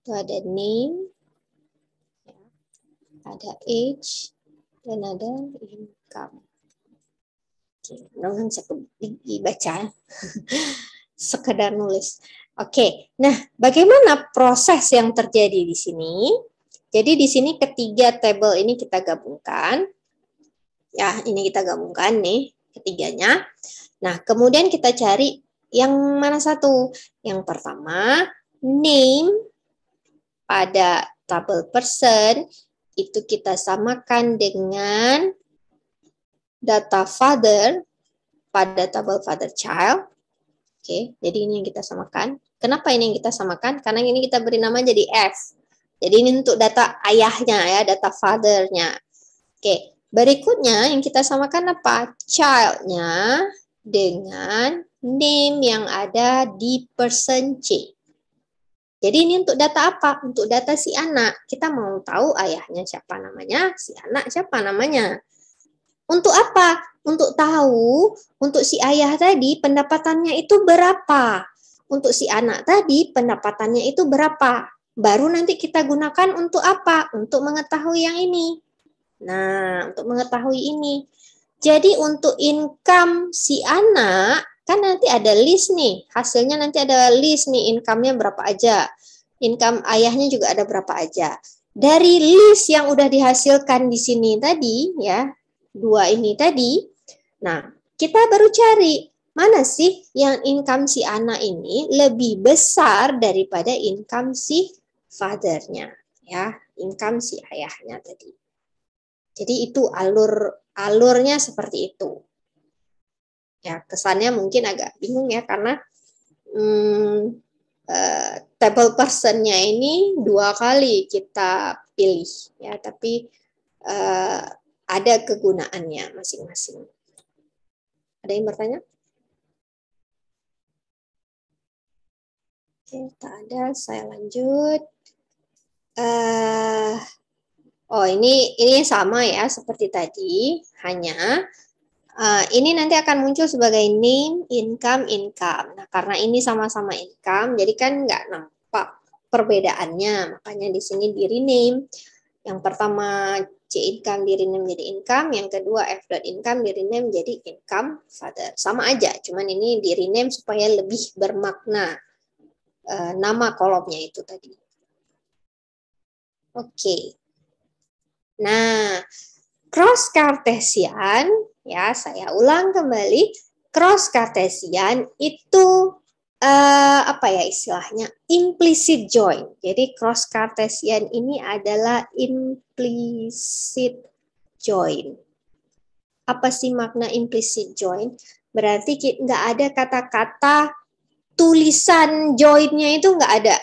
itu ada name, ya. ada age, dan ada income. Oke, mudah-mudahan tinggi dibaca. sekedar nulis. Oke, nah bagaimana proses yang terjadi di sini? Jadi di sini ketiga tabel ini kita gabungkan. Ya, ini kita gabungkan nih ketiganya. Nah, kemudian kita cari yang mana satu? Yang pertama, name pada tabel person itu kita samakan dengan data father pada tabel father child. Oke, jadi ini yang kita samakan. Kenapa ini yang kita samakan? Karena ini kita beri nama jadi F. Jadi ini untuk data ayahnya ya, data fathernya. Oke, berikutnya yang kita samakan apa? Childnya dengan name yang ada di person C. Jadi ini untuk data apa? Untuk data si anak. Kita mau tahu ayahnya siapa namanya, si anak siapa namanya. Untuk apa? untuk tahu untuk si ayah tadi pendapatannya itu berapa, untuk si anak tadi pendapatannya itu berapa. Baru nanti kita gunakan untuk apa? Untuk mengetahui yang ini. Nah, untuk mengetahui ini. Jadi untuk income si anak kan nanti ada list nih, hasilnya nanti ada list nih income-nya berapa aja. Income ayahnya juga ada berapa aja. Dari list yang udah dihasilkan di sini tadi ya, dua ini tadi, Nah, kita baru cari mana sih yang income si anak ini lebih besar daripada income si fathernya, ya, income si ayahnya tadi. Jadi itu alur alurnya seperti itu. Ya, kesannya mungkin agak bingung ya karena hmm, uh, table personnya ini dua kali kita pilih ya tapi uh, ada kegunaannya masing-masing ada yang bertanya? Oke, tak ada. Saya lanjut. Uh, oh, ini ini sama ya seperti tadi. Hanya uh, ini nanti akan muncul sebagai name, income, income. Nah, karena ini sama-sama income, jadi kan nggak nampak perbedaannya. Makanya di sini di rename. Yang pertama C income dirinya menjadi income, yang kedua F dot income dirinya menjadi income father. Sama aja, cuman ini di rename supaya lebih bermakna e, nama kolomnya itu tadi. Oke. Okay. Nah, cross Cartesian, ya saya ulang kembali, cross Cartesian itu uh, apa ya istilahnya implicit join. Jadi cross Cartesian ini adalah implicit join. Apa sih makna implicit join? Berarti nggak ada kata-kata tulisan joinnya itu nggak ada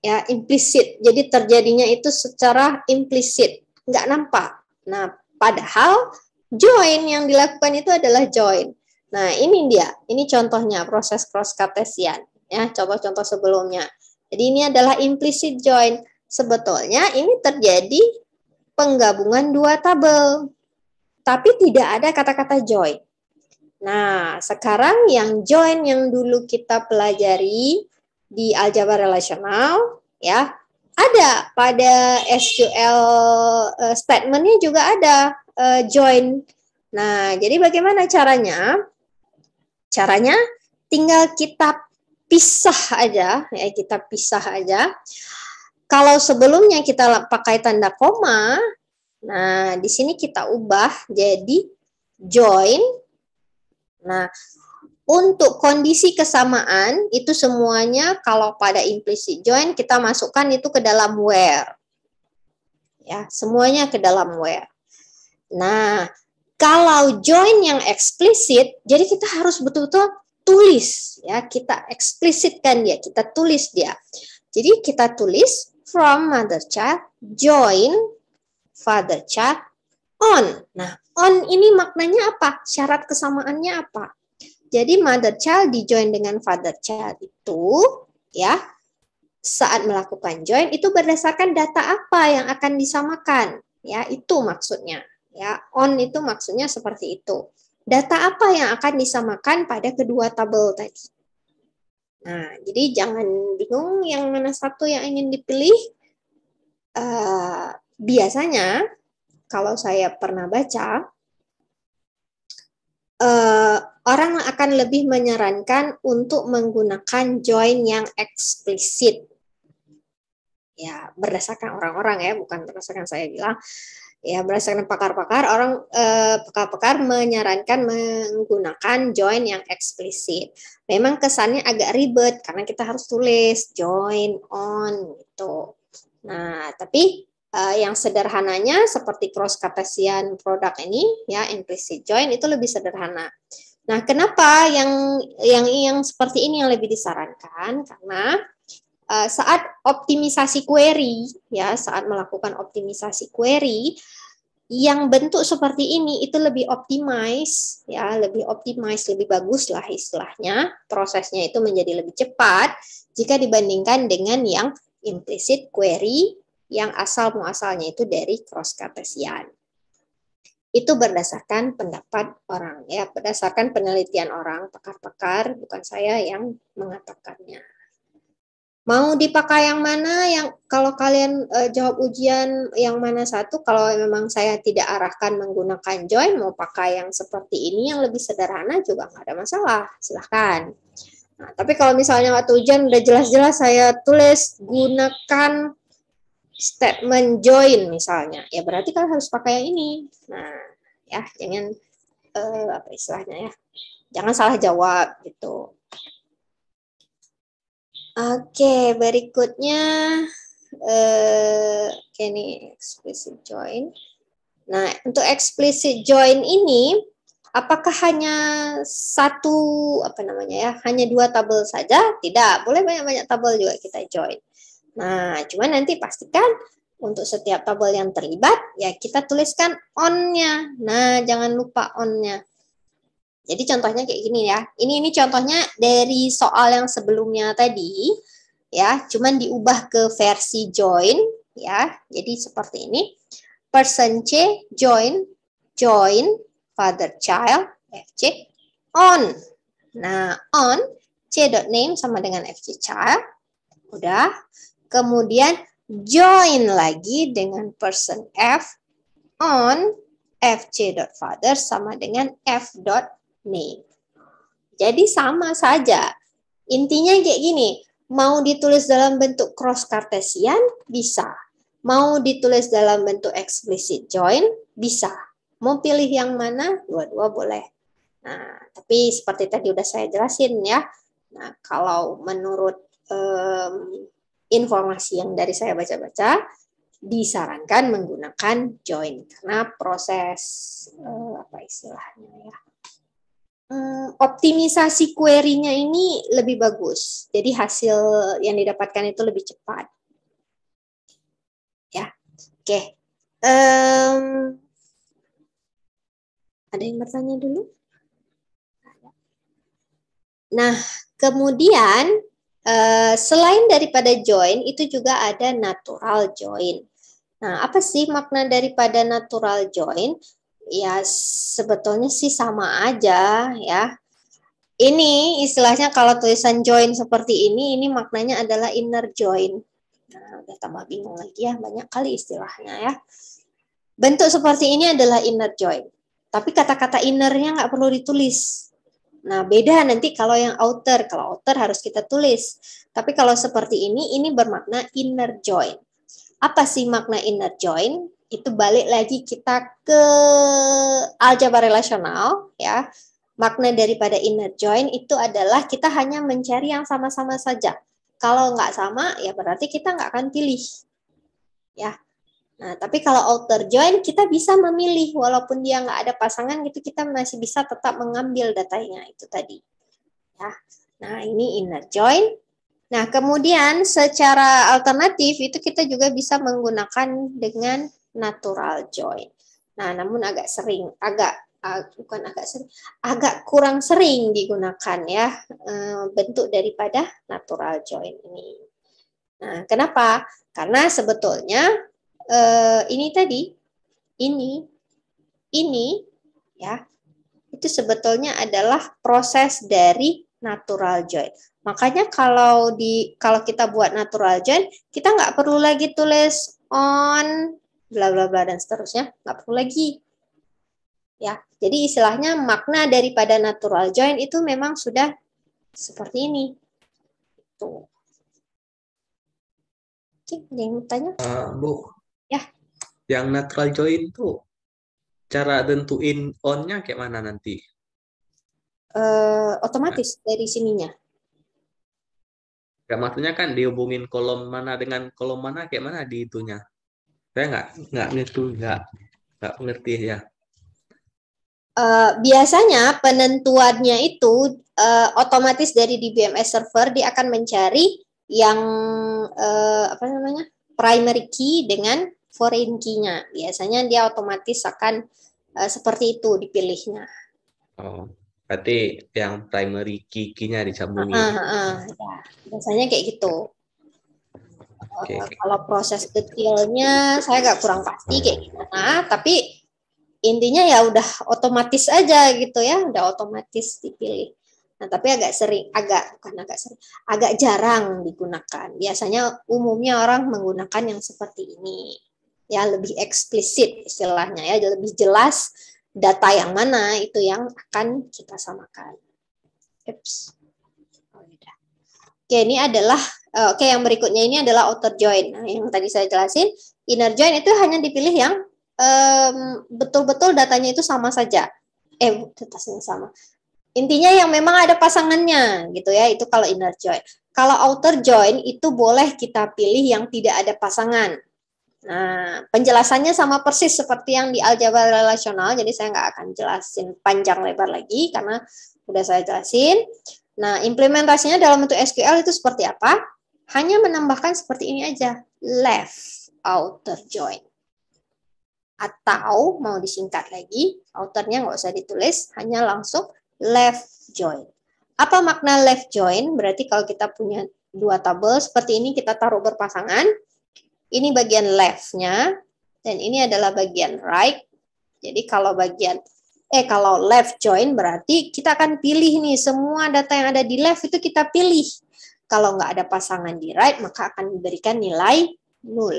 ya implicit. Jadi terjadinya itu secara implicit nggak nampak. Nah, padahal join yang dilakukan itu adalah join. Nah, ini dia. Ini contohnya proses cross cartesian ya, contoh-contoh sebelumnya. Jadi ini adalah implicit join. Sebetulnya ini terjadi penggabungan dua tabel. Tapi tidak ada kata-kata join. Nah, sekarang yang join yang dulu kita pelajari di aljabar relasional ya, ada pada SQL uh, eh, statementnya juga ada uh, join. Nah, jadi bagaimana caranya? Caranya tinggal kita pisah aja, ya kita pisah aja. Kalau sebelumnya kita pakai tanda koma, nah di sini kita ubah jadi join. Nah, untuk kondisi kesamaan itu semuanya kalau pada implicit join kita masukkan itu ke dalam where. Ya, semuanya ke dalam where. Nah, kalau join yang eksplisit, jadi kita harus betul-betul tulis ya, kita eksplisitkan dia, kita tulis dia. Jadi kita tulis from mother child join father child on. Nah, on ini maknanya apa? Syarat kesamaannya apa? Jadi mother child di join dengan father child itu ya saat melakukan join itu berdasarkan data apa yang akan disamakan ya itu maksudnya Ya, on itu maksudnya seperti itu. Data apa yang akan disamakan pada kedua tabel tadi? Nah, jadi jangan bingung yang mana satu yang ingin dipilih. Uh, biasanya kalau saya pernah baca, uh, orang akan lebih menyarankan untuk menggunakan join yang eksplisit. Ya, berdasarkan orang-orang ya, bukan berdasarkan saya bilang ya berdasarkan pakar-pakar orang eh, pakar-pakar eh, menyarankan menggunakan join yang eksplisit. Memang kesannya agak ribet karena kita harus tulis join on itu. Nah, tapi eh, yang sederhananya seperti cross cartesian produk ini ya implicit join itu lebih sederhana. Nah, kenapa yang yang yang seperti ini yang lebih disarankan? Karena Eh, saat optimisasi query ya saat melakukan optimisasi query yang bentuk seperti ini itu lebih optimize ya lebih optimize lebih bagus lah istilahnya prosesnya itu menjadi lebih cepat jika dibandingkan dengan yang implicit query yang asal muasalnya itu dari cross cartesian itu berdasarkan pendapat orang ya berdasarkan penelitian orang pakar-pakar bukan saya yang mengatakannya Mau dipakai yang mana? Yang kalau kalian e, jawab ujian yang mana satu? Kalau memang saya tidak arahkan menggunakan join, mau pakai yang seperti ini yang lebih sederhana juga nggak ada masalah. Silahkan. Nah, tapi kalau misalnya waktu ujian udah jelas-jelas saya tulis gunakan statement join misalnya, ya berarti kalian harus pakai yang ini. Nah, ya jangan e, apa istilahnya ya, jangan salah jawab gitu. Oke, berikutnya eh uh, nih explicit join. Nah, untuk explicit join ini apakah hanya satu apa namanya ya, hanya dua tabel saja? Tidak, boleh banyak-banyak tabel juga kita join. Nah, cuman nanti pastikan untuk setiap tabel yang terlibat ya kita tuliskan on-nya. Nah, jangan lupa on-nya. Jadi contohnya kayak gini ya. Ini ini contohnya dari soal yang sebelumnya tadi ya, cuman diubah ke versi join ya. Jadi seperti ini. Person C join join father child FC on. Nah, on c name sama dengan FC child. Udah. Kemudian join lagi dengan person F on fc.father sama dengan f.child nih. Jadi sama saja. Intinya kayak gini, mau ditulis dalam bentuk cross kartesian bisa. Mau ditulis dalam bentuk explicit join bisa. Mau pilih yang mana? Dua-dua boleh. Nah, tapi seperti tadi udah saya jelasin ya. Nah, kalau menurut um, informasi yang dari saya baca-baca, disarankan menggunakan join karena proses uh, apa istilahnya ya Hmm, optimisasi query-nya ini lebih bagus. Jadi hasil yang didapatkan itu lebih cepat. Ya, oke. Okay. Um, ada yang bertanya dulu? Nah, kemudian Uh, selain daripada join, itu juga ada natural join. Nah, apa sih makna daripada natural join? ya sebetulnya sih sama aja ya. Ini istilahnya kalau tulisan join seperti ini, ini maknanya adalah inner join. Nah, udah tambah bingung lagi ya, banyak kali istilahnya ya. Bentuk seperti ini adalah inner join. Tapi kata-kata innernya nggak perlu ditulis. Nah, beda nanti kalau yang outer. Kalau outer harus kita tulis. Tapi kalau seperti ini, ini bermakna inner join. Apa sih makna inner join? itu balik lagi kita ke aljabar relasional ya makna daripada inner join itu adalah kita hanya mencari yang sama-sama saja kalau nggak sama ya berarti kita nggak akan pilih ya nah tapi kalau outer join kita bisa memilih walaupun dia nggak ada pasangan gitu kita masih bisa tetap mengambil datanya itu tadi ya nah ini inner join nah kemudian secara alternatif itu kita juga bisa menggunakan dengan natural joy. Nah, namun agak sering, agak uh, bukan agak sering, agak kurang sering digunakan ya uh, bentuk daripada natural joint ini. Nah, kenapa? Karena sebetulnya uh, ini tadi, ini, ini, ya, itu sebetulnya adalah proses dari natural joint. Makanya kalau di kalau kita buat natural joint, kita nggak perlu lagi tulis on bla bla bla dan seterusnya nggak perlu lagi ya jadi istilahnya makna daripada natural join itu memang sudah seperti ini tuh oke ada yang tanya uh, bu ya yang natural join tuh cara tentuin onnya kayak mana nanti uh, otomatis nah. dari sininya Ya, maksudnya kan dihubungin kolom mana dengan kolom mana kayak mana di itunya? saya nggak nggak itu nggak nggak mengerti ya uh, biasanya penentuannya itu uh, otomatis dari DBMS server dia akan mencari yang uh, apa namanya primary key dengan foreign key-nya. Biasanya dia otomatis akan uh, seperti itu dipilihnya. Oh, berarti yang primary key-nya dicabungin. Uh, ah, uh, ah, uh. Ah. Biasanya kayak gitu. Okay. kalau proses detailnya saya nggak kurang pasti kayak gimana, tapi intinya ya udah otomatis aja gitu ya, udah otomatis dipilih. Nah, tapi agak sering, agak bukan agak sering, agak jarang digunakan. Biasanya umumnya orang menggunakan yang seperti ini. Ya, lebih eksplisit istilahnya ya, lebih jelas data yang mana itu yang akan kita samakan. Oops. Oh, ya oke, ini adalah Eh, oke, okay, yang berikutnya ini adalah outer join. Nah, yang tadi saya jelasin, inner join itu hanya dipilih yang betul-betul um, datanya itu sama saja. Eh, datanya sama. Intinya yang memang ada pasangannya gitu ya, itu kalau inner join. Kalau outer join itu boleh kita pilih yang tidak ada pasangan. Nah, penjelasannya sama persis seperti yang di aljabar relasional, jadi saya nggak akan jelasin panjang lebar lagi karena udah saya jelasin. Nah, implementasinya dalam bentuk SQL itu seperti apa? Hanya menambahkan seperti ini aja, left outer joint Atau mau disingkat lagi, outernya nggak usah ditulis, hanya langsung left joint Apa makna left joint Berarti kalau kita punya dua tabel seperti ini kita taruh berpasangan. Ini bagian leftnya dan ini adalah bagian right. Jadi kalau bagian eh kalau left joint berarti kita akan pilih nih semua data yang ada di left itu kita pilih kalau nggak ada pasangan di right, maka akan diberikan nilai nul.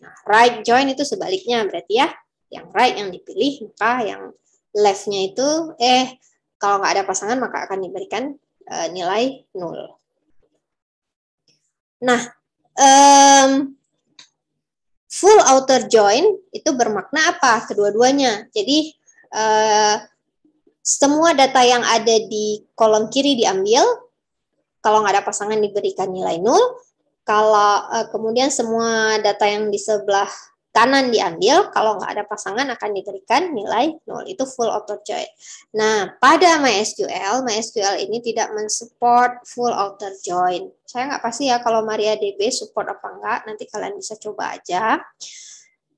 Nah, right join itu sebaliknya berarti ya. Yang right yang dipilih, maka yang left-nya itu, eh, kalau nggak ada pasangan maka akan diberikan uh, nilai nul. Nah, um, full outer join itu bermakna apa kedua-duanya. Jadi uh, semua data yang ada di kolom kiri diambil, kalau nggak ada pasangan diberikan nilai nol. Kalau uh, kemudian semua data yang di sebelah kanan diambil, kalau nggak ada pasangan akan diberikan nilai nol. Itu full auto join. Nah, pada MySQL, MySQL ini tidak mensupport full auto join. Saya nggak pasti ya kalau MariaDB support apa nggak. nanti kalian bisa coba aja.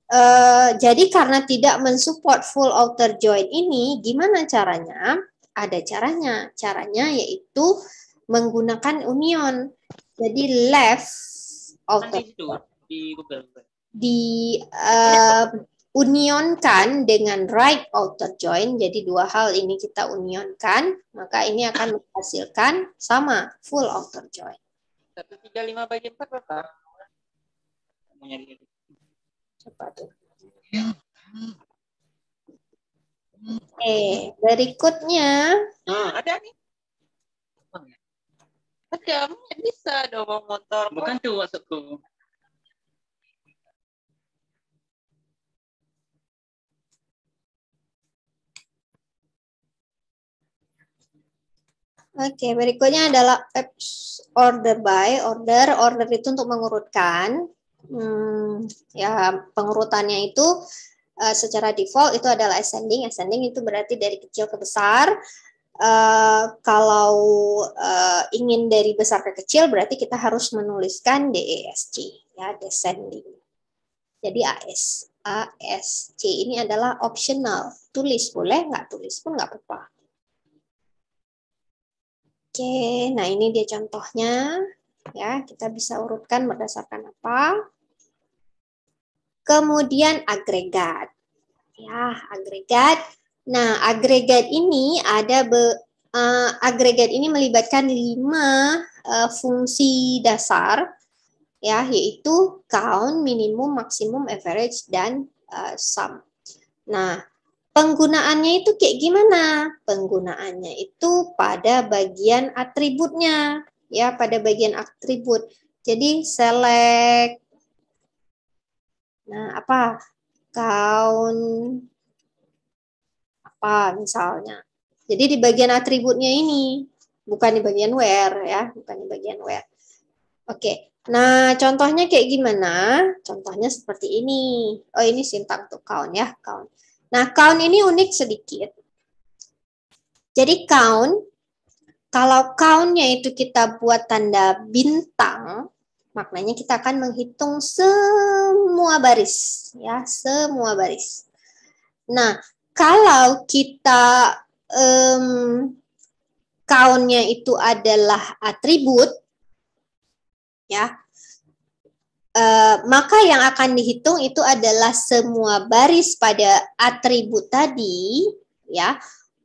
Uh, jadi karena tidak mensupport full outer join ini, gimana caranya? Ada caranya. Caranya yaitu menggunakan union. Jadi left outer kan di Google. Di uh, unionkan dengan right outer join. Jadi dua hal ini kita unionkan, maka ini akan menghasilkan sama full outer join. 135 bagi 4 berapa? Cepat tuh. Eh, berikutnya. Nah, ada nih kamu bisa dong motor bukan tuh maksudku Oke, okay, berikutnya adalah apps order by order. Order itu untuk mengurutkan. Hmm, ya pengurutannya itu uh, secara default itu adalah ascending. Ascending itu berarti dari kecil ke besar. Eh, kalau uh, ingin dari besar ke kecil berarti kita harus menuliskan DESC ya descending. Jadi AS ASC ini adalah optional. Tulis boleh, nggak tulis pun nggak apa-apa. Oke, nah ini dia contohnya. Ya, kita bisa urutkan berdasarkan apa. Kemudian agregat. Ya, agregat Nah, agregat ini ada be, uh, agregat ini melibatkan lima uh, fungsi dasar ya yaitu count, minimum, maksimum, average dan uh, sum. Nah, penggunaannya itu kayak gimana? Penggunaannya itu pada bagian atributnya ya, pada bagian atribut. Jadi select Nah, apa? count apa misalnya. Jadi di bagian atributnya ini, bukan di bagian where ya, bukan di bagian where. Oke. Nah, contohnya kayak gimana? Contohnya seperti ini. Oh, ini sintak untuk count ya, count. Nah, count ini unik sedikit. Jadi count kalau countnya itu kita buat tanda bintang, maknanya kita akan menghitung semua baris ya, semua baris. Nah, kalau kita um, countnya itu adalah atribut, ya, Uh, maka yang akan dihitung itu adalah semua baris pada atribut tadi, ya.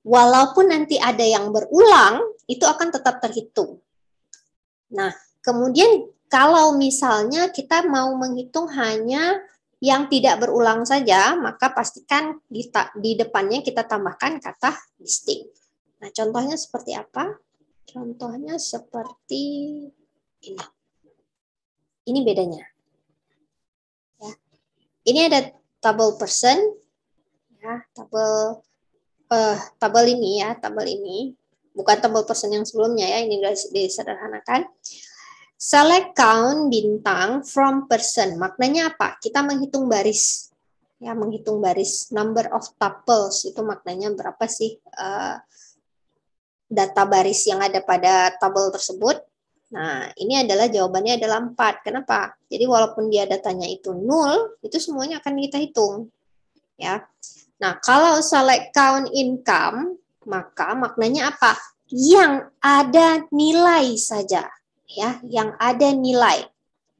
Walaupun nanti ada yang berulang, itu akan tetap terhitung. Nah, kemudian kalau misalnya kita mau menghitung hanya yang tidak berulang saja, maka pastikan di, di depannya kita tambahkan kata distinct. Nah, contohnya seperti apa? Contohnya seperti ini. Ini bedanya. Ya. Ini ada tabel person, ya, tabel uh, eh, tabel ini ya, tabel ini. Bukan tabel person yang sebelumnya ya, ini sudah disederhanakan. Select count bintang from person. Maknanya apa? Kita menghitung baris. Ya, menghitung baris. Number of tuples itu maknanya berapa sih uh, data baris yang ada pada tabel tersebut? Nah, ini adalah jawabannya adalah 4. Kenapa? Jadi walaupun dia datanya itu nol, itu semuanya akan kita hitung. Ya. Nah, kalau select count income, maka maknanya apa? Yang ada nilai saja ya yang ada nilai.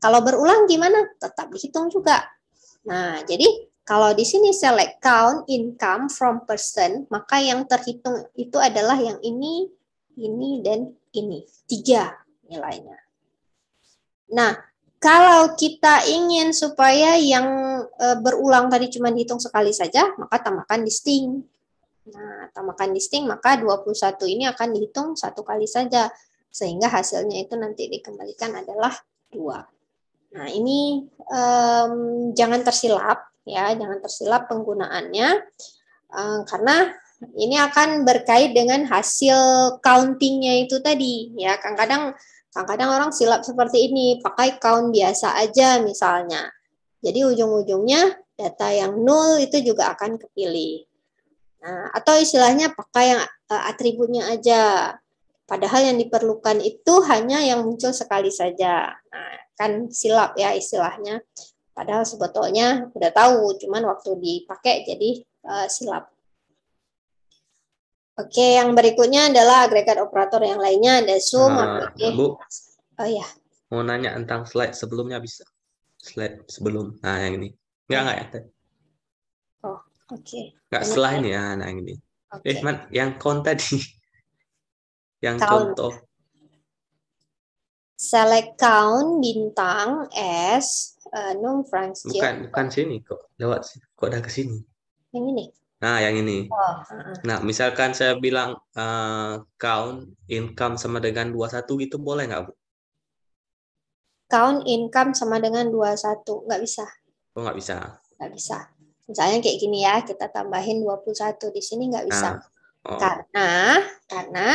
Kalau berulang gimana? Tetap dihitung juga. Nah, jadi kalau di sini select count income from person, maka yang terhitung itu adalah yang ini, ini, dan ini. Tiga nilainya. Nah, kalau kita ingin supaya yang e, berulang tadi cuma dihitung sekali saja, maka tambahkan distinct. Nah, tambahkan distinct maka 21 ini akan dihitung satu kali saja sehingga hasilnya itu nanti dikembalikan adalah dua. Nah ini um, jangan tersilap ya, jangan tersilap penggunaannya um, karena ini akan berkait dengan hasil countingnya itu tadi ya. Kadang-kadang kadang-kadang orang silap seperti ini pakai count biasa aja misalnya. Jadi ujung-ujungnya data yang nol itu juga akan kepilih. Nah, atau istilahnya pakai yang eh, atributnya aja. Padahal yang diperlukan itu hanya yang muncul sekali saja. Nah, kan silap ya istilahnya. Padahal sebetulnya udah tahu, cuman waktu dipakai jadi uh, silap. Oke, yang berikutnya adalah agregat operator yang lainnya ada sum, nah, aplikasi. Bu, oh ya. Mau nanya tentang slide sebelumnya bisa? Slide sebelum, nah yang ini. Enggak, enggak ya? Oh, oke. Okay. Enggak setelah ini ya, nah yang ini. Okay. Eh, man, yang count tadi yang count. contoh. Select count bintang s uh, eh, num Franz Bukan, bukan sini kok. Lewat Kok udah ke sini? Yang ini. Nah, yang ini. Oh, uh-uh. Nah, misalkan saya bilang uh, count income sama dengan 21 gitu boleh nggak, Bu? Count income sama dengan 21. Nggak bisa. Oh, nggak bisa. Nggak bisa. Misalnya kayak gini ya, kita tambahin 21 di sini nggak bisa. Nah, Oh. Karena karena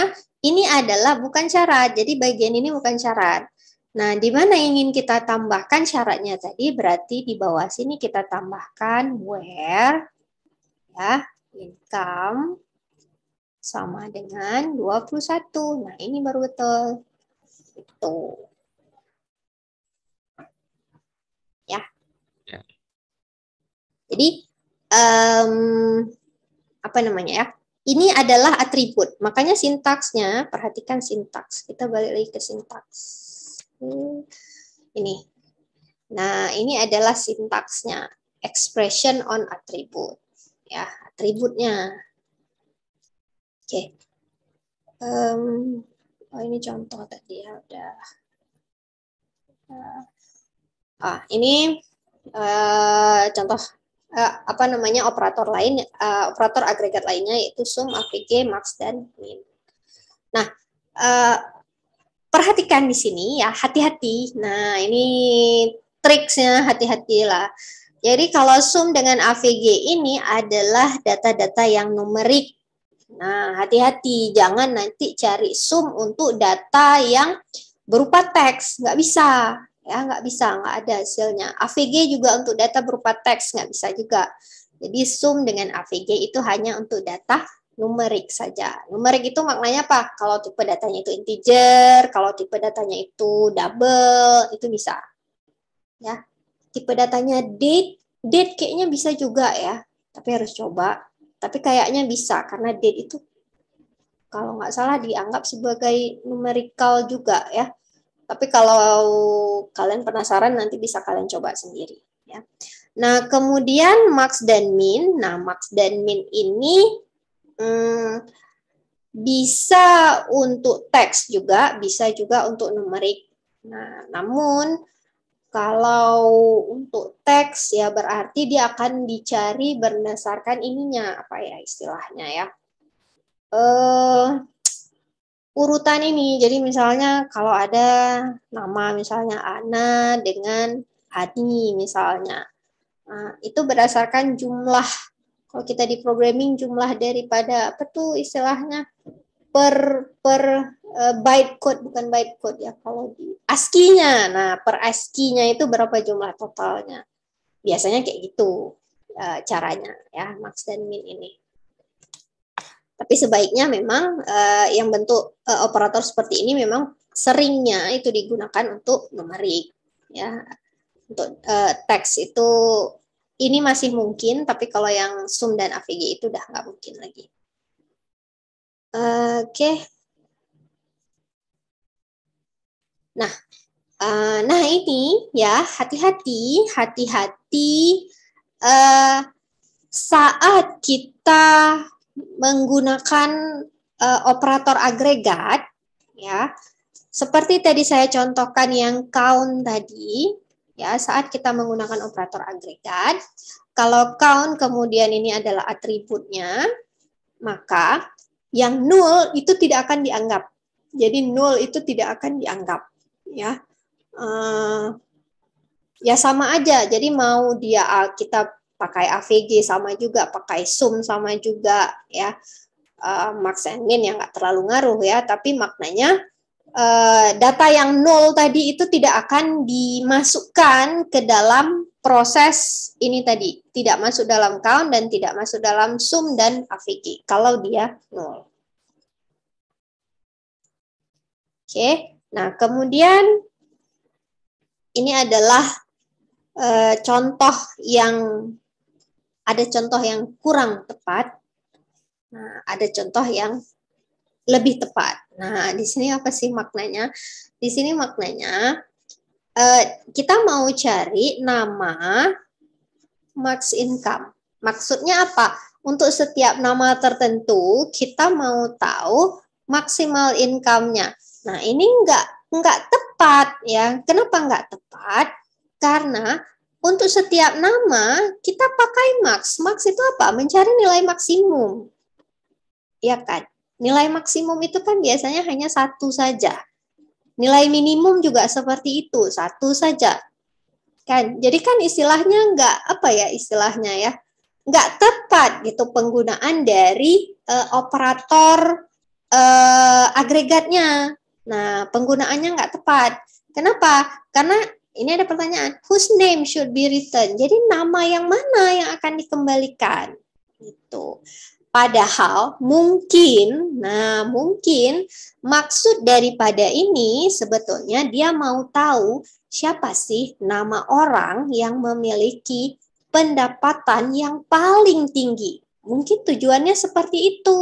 ini adalah bukan syarat. Jadi bagian ini bukan syarat. Nah, di mana ingin kita tambahkan syaratnya tadi berarti di bawah sini kita tambahkan where ya, income sama dengan 21. Nah, ini baru betul. Itu. Ya. ya. Jadi um, apa namanya ya? Ini adalah atribut. Makanya sintaksnya, perhatikan sintaks. Kita balik lagi ke sintaks. Ini. Nah, ini adalah sintaksnya. Expression on atribut. Ya, atributnya. Oke. Okay. Um, oh, ini contoh tadi ya. Udah. ah, ini uh, contoh uh, apa namanya operator lain uh, operator agregat lainnya yaitu sum, AVG, max dan min. Nah, uh, perhatikan di sini ya hati-hati. Nah, ini triksnya hati-hatilah. Jadi kalau sum dengan AVG ini adalah data-data yang numerik. Nah, hati-hati jangan nanti cari sum untuk data yang berupa teks, nggak bisa ya nggak bisa nggak ada hasilnya AVG juga untuk data berupa teks nggak bisa juga jadi sum dengan AVG itu hanya untuk data numerik saja numerik itu maknanya apa kalau tipe datanya itu integer kalau tipe datanya itu double itu bisa ya tipe datanya date date kayaknya bisa juga ya tapi harus coba tapi kayaknya bisa karena date itu kalau nggak salah dianggap sebagai numerical juga ya tapi kalau kalian penasaran nanti bisa kalian coba sendiri ya. Nah, kemudian max dan min. Nah, max dan min ini hmm, bisa untuk teks juga, bisa juga untuk numerik. Nah, namun kalau untuk teks ya berarti dia akan dicari berdasarkan ininya apa ya istilahnya ya. Eh uh, urutan ini. Jadi misalnya kalau ada nama misalnya Ana dengan Hadi misalnya. Nah, itu berdasarkan jumlah kalau kita di programming jumlah daripada apa tuh istilahnya per per uh, byte code bukan byte code ya kalau di ASCII-nya. Nah, per ASCII-nya itu berapa jumlah totalnya? Biasanya kayak gitu uh, caranya ya max dan min ini. Tapi sebaiknya memang uh, yang bentuk uh, operator seperti ini memang seringnya itu digunakan untuk numerik ya. Untuk uh, teks itu ini masih mungkin, tapi kalau yang sum dan AVG itu udah nggak mungkin lagi. Uh, Oke. Okay. Nah, uh, nah ini ya hati-hati, hati-hati uh, saat kita menggunakan uh, operator agregat ya. Seperti tadi saya contohkan yang count tadi ya saat kita menggunakan operator agregat, kalau count kemudian ini adalah atributnya, maka yang nul itu tidak akan dianggap. Jadi nul itu tidak akan dianggap ya. Uh, ya sama aja. Jadi mau dia kita pakai AVG sama juga, pakai sum sama juga ya. Uh, eh, max and min yang nggak terlalu ngaruh ya, tapi maknanya uh, data yang nol tadi itu tidak akan dimasukkan ke dalam proses ini tadi, tidak masuk dalam count dan tidak masuk dalam sum dan AVG kalau dia nol. Oke, nah kemudian ini adalah e, contoh yang ada contoh yang kurang tepat, nah, ada contoh yang lebih tepat. Nah, di sini apa sih maknanya? Di sini maknanya eh, kita mau cari nama max income. Maksudnya apa? Untuk setiap nama tertentu kita mau tahu maksimal income-nya. Nah, ini enggak enggak tepat ya. Kenapa enggak tepat? Karena untuk setiap nama kita pakai max. Max itu apa? Mencari nilai maksimum. Ya kan? Nilai maksimum itu kan biasanya hanya satu saja. Nilai minimum juga seperti itu, satu saja. Kan? Jadi kan istilahnya enggak apa ya istilahnya ya? Enggak tepat gitu penggunaan dari uh, operator uh, agregatnya. Nah, penggunaannya enggak tepat. Kenapa? Karena ini ada pertanyaan, whose name should be written? Jadi nama yang mana yang akan dikembalikan? Itu. Padahal mungkin, nah mungkin maksud daripada ini sebetulnya dia mau tahu siapa sih nama orang yang memiliki pendapatan yang paling tinggi. Mungkin tujuannya seperti itu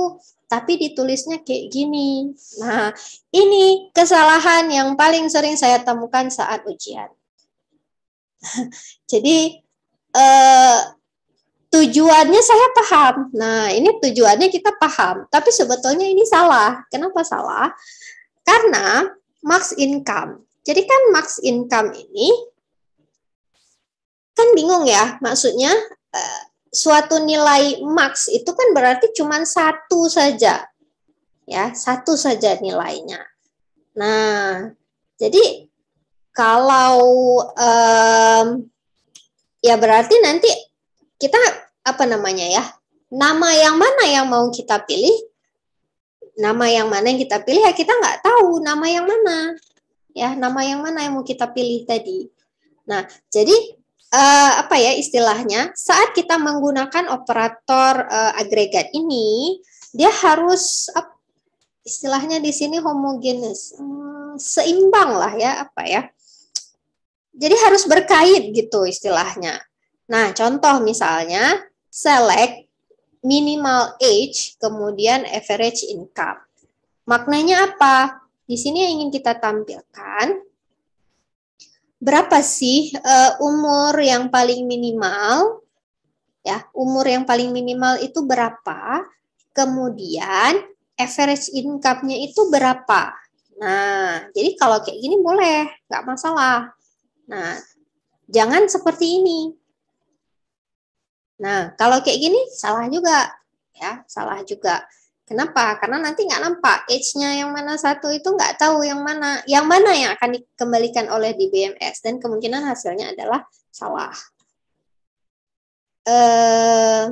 tapi ditulisnya kayak gini. Nah, ini kesalahan yang paling sering saya temukan saat ujian. Jadi eh, tujuannya saya paham. Nah, ini tujuannya kita paham, tapi sebetulnya ini salah. Kenapa salah? Karena max income. Jadi kan max income ini kan bingung ya, maksudnya eh, suatu nilai max itu kan berarti cuma satu saja. Ya, satu saja nilainya. Nah, jadi kalau um, ya berarti nanti kita apa namanya ya? Nama yang mana yang mau kita pilih? Nama yang mana yang kita pilih ya kita nggak tahu nama yang mana. Ya, nama yang mana yang mau kita pilih tadi. Nah, jadi uh, apa ya istilahnya saat kita menggunakan operator uh, agregat ini dia harus uh, istilahnya di sini homogenis hmm, seimbang lah ya apa ya jadi harus berkait gitu istilahnya. Nah, contoh misalnya select minimal age kemudian average income. Maknanya apa? Di sini yang ingin kita tampilkan berapa sih uh, umur yang paling minimal? Ya, umur yang paling minimal itu berapa? Kemudian average income-nya itu berapa? Nah, jadi kalau kayak gini boleh, nggak masalah. Nah, jangan seperti ini. Nah, kalau kayak gini salah juga, ya salah juga. Kenapa? Karena nanti nggak nampak age-nya yang mana satu itu nggak tahu yang mana, yang mana yang akan dikembalikan oleh di BMS dan kemungkinan hasilnya adalah salah. Eh,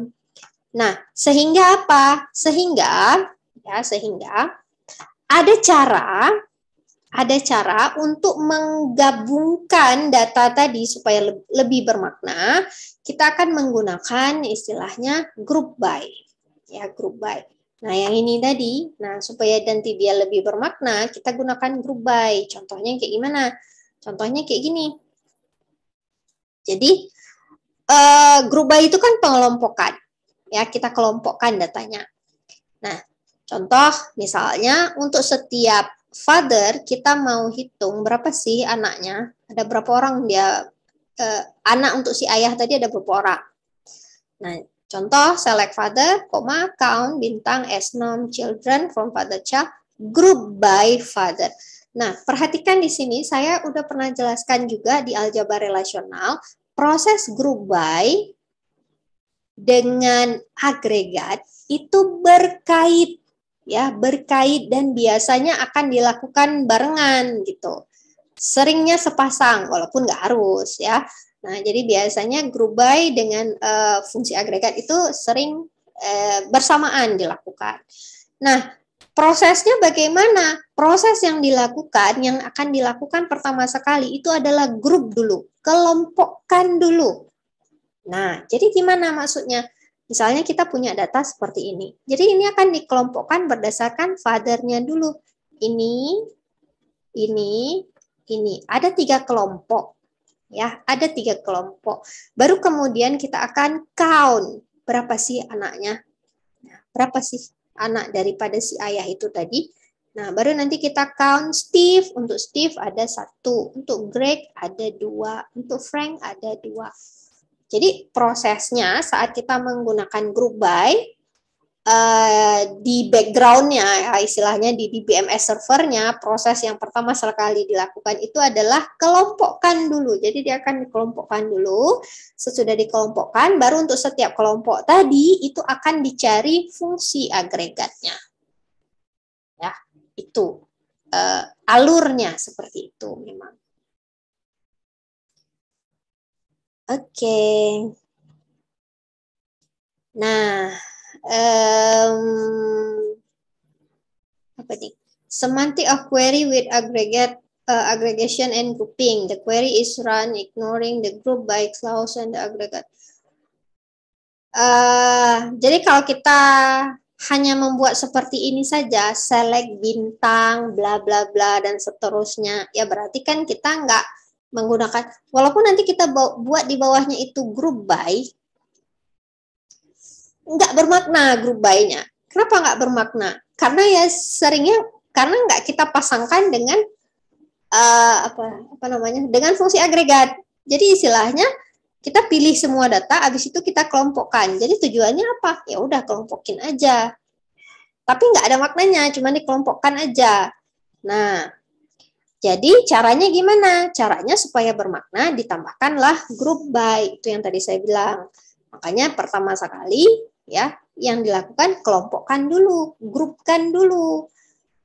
nah, sehingga apa? Sehingga ya sehingga ada cara ada cara untuk menggabungkan data tadi supaya lebih bermakna, kita akan menggunakan istilahnya group by. Ya, group by. Nah, yang ini tadi, nah supaya nanti dia lebih bermakna, kita gunakan group by. Contohnya kayak gimana? Contohnya kayak gini. Jadi, uh, group by itu kan pengelompokan. Ya, kita kelompokkan datanya. Nah, contoh misalnya untuk setiap father kita mau hitung berapa sih anaknya ada berapa orang dia eh, anak untuk si ayah tadi ada berapa orang nah contoh select father koma count bintang as nom children from father child group by father Nah, perhatikan di sini saya udah pernah jelaskan juga di aljabar relasional proses group by dengan agregat itu berkaitan ya berkait dan biasanya akan dilakukan barengan gitu. Seringnya sepasang walaupun nggak harus ya. Nah, jadi biasanya grup by dengan uh, fungsi agregat itu sering uh, bersamaan dilakukan. Nah, prosesnya bagaimana? Proses yang dilakukan yang akan dilakukan pertama sekali itu adalah grup dulu, kelompokkan dulu. Nah, jadi gimana maksudnya? Misalnya kita punya data seperti ini. Jadi ini akan dikelompokkan berdasarkan fathernya dulu. Ini, ini, ini. Ada tiga kelompok. Ya, ada tiga kelompok. Baru kemudian kita akan count berapa sih anaknya. Nah, berapa sih anak daripada si ayah itu tadi. Nah, baru nanti kita count Steve. Untuk Steve ada satu, untuk Greg ada dua, untuk Frank ada dua. Jadi prosesnya saat kita menggunakan group by uh, di backgroundnya, ya, istilahnya di DBMS servernya, proses yang pertama sekali dilakukan itu adalah kelompokkan dulu. Jadi dia akan dikelompokkan dulu. Sesudah dikelompokkan, baru untuk setiap kelompok tadi itu akan dicari fungsi agregatnya. Ya, itu uh, alurnya seperti itu memang. Oke. Nah, um, apa nih? Semantic of query with aggregate uh, aggregation and grouping. The query is run ignoring the group by clause and the aggregate. Uh, jadi kalau kita hanya membuat seperti ini saja, select bintang, bla bla bla dan seterusnya, ya berarti kan kita nggak menggunakan walaupun nanti kita buat di bawahnya itu group by nggak bermakna group by-nya. Kenapa nggak bermakna? Karena ya seringnya karena nggak kita pasangkan dengan uh, apa apa namanya dengan fungsi agregat. Jadi istilahnya kita pilih semua data, habis itu kita kelompokkan. Jadi tujuannya apa? Ya udah kelompokin aja. Tapi nggak ada maknanya, cuma dikelompokkan aja. Nah, jadi caranya gimana? Caranya supaya bermakna ditambahkanlah grup by itu yang tadi saya bilang. Makanya pertama sekali ya yang dilakukan kelompokkan dulu, grupkan dulu.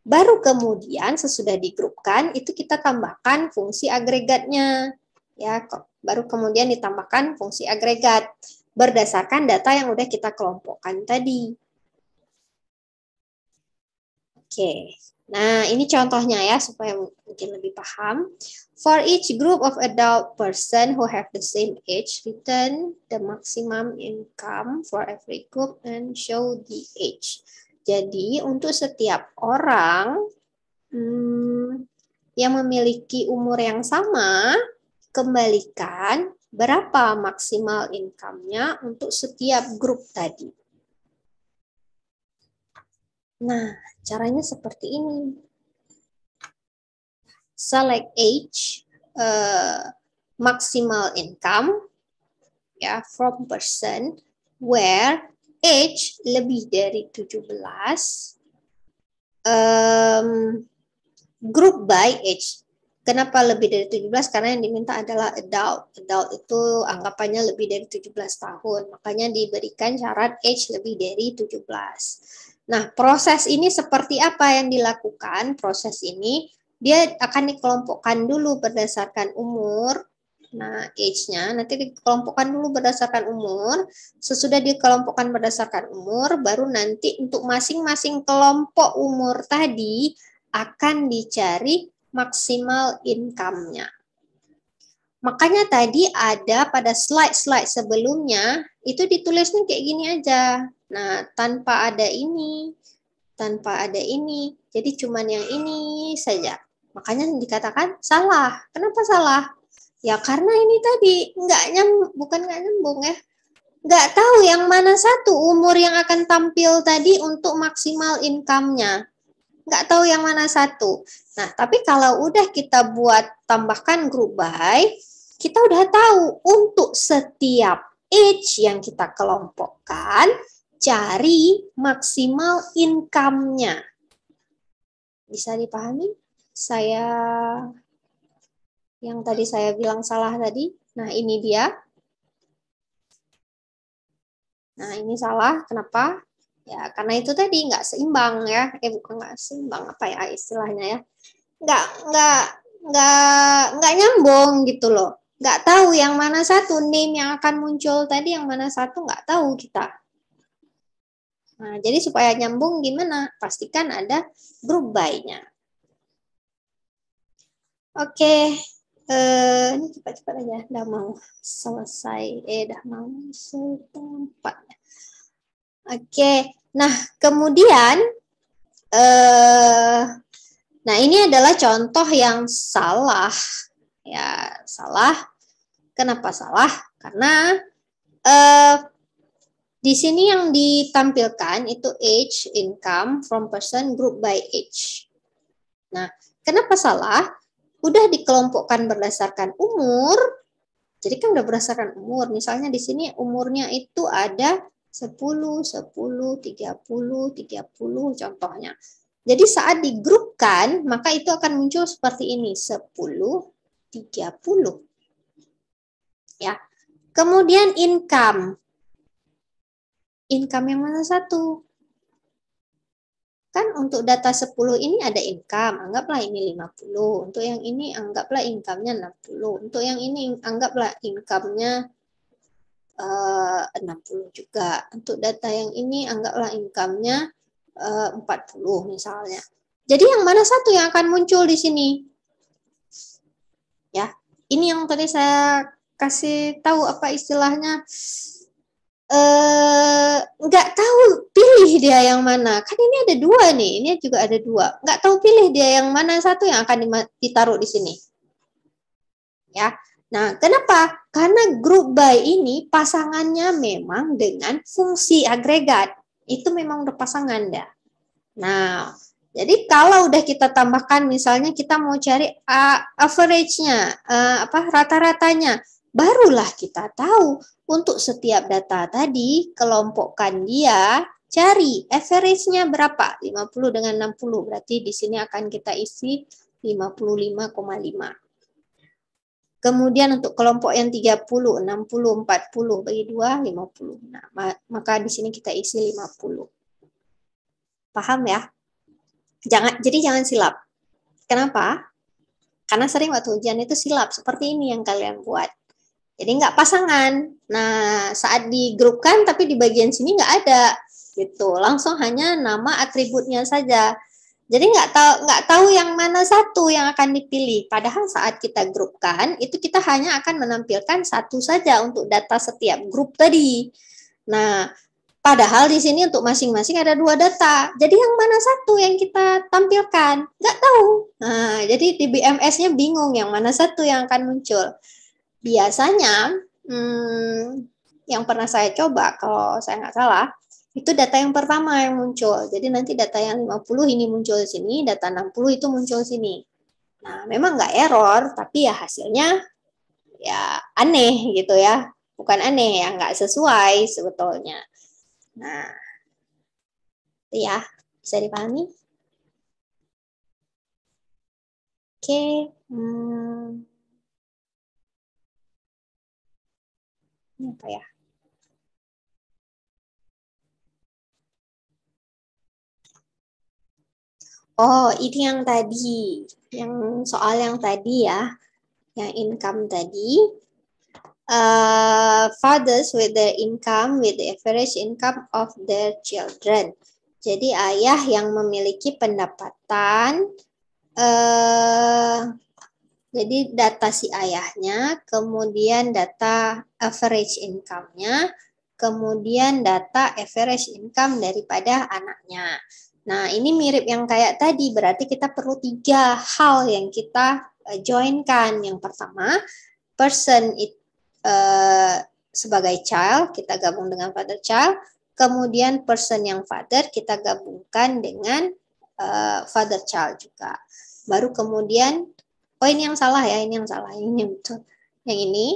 Baru kemudian sesudah digrupkan itu kita tambahkan fungsi agregatnya. Ya, baru kemudian ditambahkan fungsi agregat berdasarkan data yang udah kita kelompokkan tadi. Oke, Nah, ini contohnya ya supaya mungkin lebih paham. For each group of adult person who have the same age, return the maximum income for every group and show the age. Jadi, untuk setiap orang hmm, yang memiliki umur yang sama, kembalikan berapa maksimal income-nya untuk setiap grup tadi. Nah, caranya seperti ini. Select age, uh, maximal income, ya, from person, where age lebih dari 17, um, group by age. Kenapa lebih dari 17? Karena yang diminta adalah adult. Adult itu anggapannya lebih dari 17 tahun. Makanya diberikan syarat age lebih dari 17. Nah, proses ini seperti apa yang dilakukan? Proses ini dia akan dikelompokkan dulu berdasarkan umur. Nah, age-nya nanti dikelompokkan dulu berdasarkan umur. Sesudah dikelompokkan berdasarkan umur, baru nanti untuk masing-masing kelompok umur tadi akan dicari maksimal income-nya. Makanya tadi ada pada slide-slide sebelumnya, itu ditulisnya kayak gini aja. Nah, tanpa ada ini, tanpa ada ini, jadi cuman yang ini saja. Makanya dikatakan salah. Kenapa salah? Ya karena ini tadi nggak nyam bukan nggak nyambung ya. Nggak tahu yang mana satu umur yang akan tampil tadi untuk maksimal income-nya. Nggak tahu yang mana satu. Nah, tapi kalau udah kita buat tambahkan group by, kita udah tahu untuk setiap age yang kita kelompokkan, cari maksimal income-nya. Bisa dipahami? Saya yang tadi saya bilang salah tadi. Nah, ini dia. Nah, ini salah. Kenapa? Ya, karena itu tadi nggak seimbang ya. Eh, bukan nggak seimbang. Apa ya istilahnya ya? Nggak, nggak, nggak, nggak nyambung gitu loh. Nggak tahu yang mana satu name yang akan muncul tadi, yang mana satu nggak tahu kita. Nah, jadi supaya nyambung gimana? Pastikan ada group by-nya. Oke, okay. eh, ini cepat-cepat aja. Udah mau selesai. Eh, udah mau setempat. Oke, okay. nah kemudian, eh, nah ini adalah contoh yang salah. Ya, salah. Kenapa salah? Karena eh, di sini yang ditampilkan itu age, income from person group by age. Nah, kenapa salah? Udah dikelompokkan berdasarkan umur. Jadi kan udah berdasarkan umur. Misalnya di sini umurnya itu ada 10, 10, 30, 30 contohnya. Jadi saat digrupkan, maka itu akan muncul seperti ini, 10, 30. Ya. Kemudian income income yang mana satu? Kan untuk data 10 ini ada income, anggaplah ini 50. Untuk yang ini anggaplah income-nya 60. Untuk yang ini anggaplah income-nya eh, uh, 60 juga. Untuk data yang ini anggaplah income-nya eh, uh, 40 misalnya. Jadi yang mana satu yang akan muncul di sini? Ya, ini yang tadi saya kasih tahu apa istilahnya eh nggak tahu pilih dia yang mana kan ini ada dua nih ini juga ada dua nggak tahu pilih dia yang mana satu yang akan ditaruh di sini ya nah kenapa karena grup by ini pasangannya memang dengan fungsi agregat itu memang udah pasangan dah nah jadi kalau udah kita tambahkan misalnya kita mau cari uh, average-nya uh, apa rata-ratanya barulah kita tahu untuk setiap data tadi, kelompokkan dia, cari average-nya berapa? 50 dengan 60, berarti di sini akan kita isi 55,5. Kemudian untuk kelompok yang 30, 60, 40, bagi 2, 50. Nah, maka di sini kita isi 50. Paham ya? Jangan, jadi jangan silap. Kenapa? Karena sering waktu ujian itu silap, seperti ini yang kalian buat. Jadi nggak pasangan. Nah, saat digrupkan tapi di bagian sini nggak ada gitu. Langsung hanya nama atributnya saja. Jadi nggak tahu nggak tahu yang mana satu yang akan dipilih. Padahal saat kita grupkan itu kita hanya akan menampilkan satu saja untuk data setiap grup tadi. Nah, padahal di sini untuk masing-masing ada dua data. Jadi yang mana satu yang kita tampilkan? Nggak tahu. Nah, jadi di BMS-nya bingung yang mana satu yang akan muncul biasanya hmm, yang pernah saya coba kalau saya nggak salah itu data yang pertama yang muncul. Jadi nanti data yang 50 ini muncul sini, data 60 itu muncul sini. Nah, memang nggak error, tapi ya hasilnya ya aneh gitu ya. Bukan aneh ya, nggak sesuai sebetulnya. Nah, itu ya, bisa dipahami? Oke, okay. hmm. apa ya? Oh, itu yang tadi, yang soal yang tadi ya, yang income tadi. Uh, fathers with the income with the average income of their children. Jadi ayah yang memiliki pendapatan uh, jadi data si ayahnya, kemudian data average income-nya, kemudian data average income daripada anaknya. Nah, ini mirip yang kayak tadi, berarti kita perlu tiga hal yang kita eh, joinkan. Yang pertama, person it, uh, sebagai child, kita gabung dengan father child. Kemudian person yang father, kita gabungkan dengan uh, father child juga. Baru kemudian oh ini yang salah ya ini yang salah ini yang betul yang ini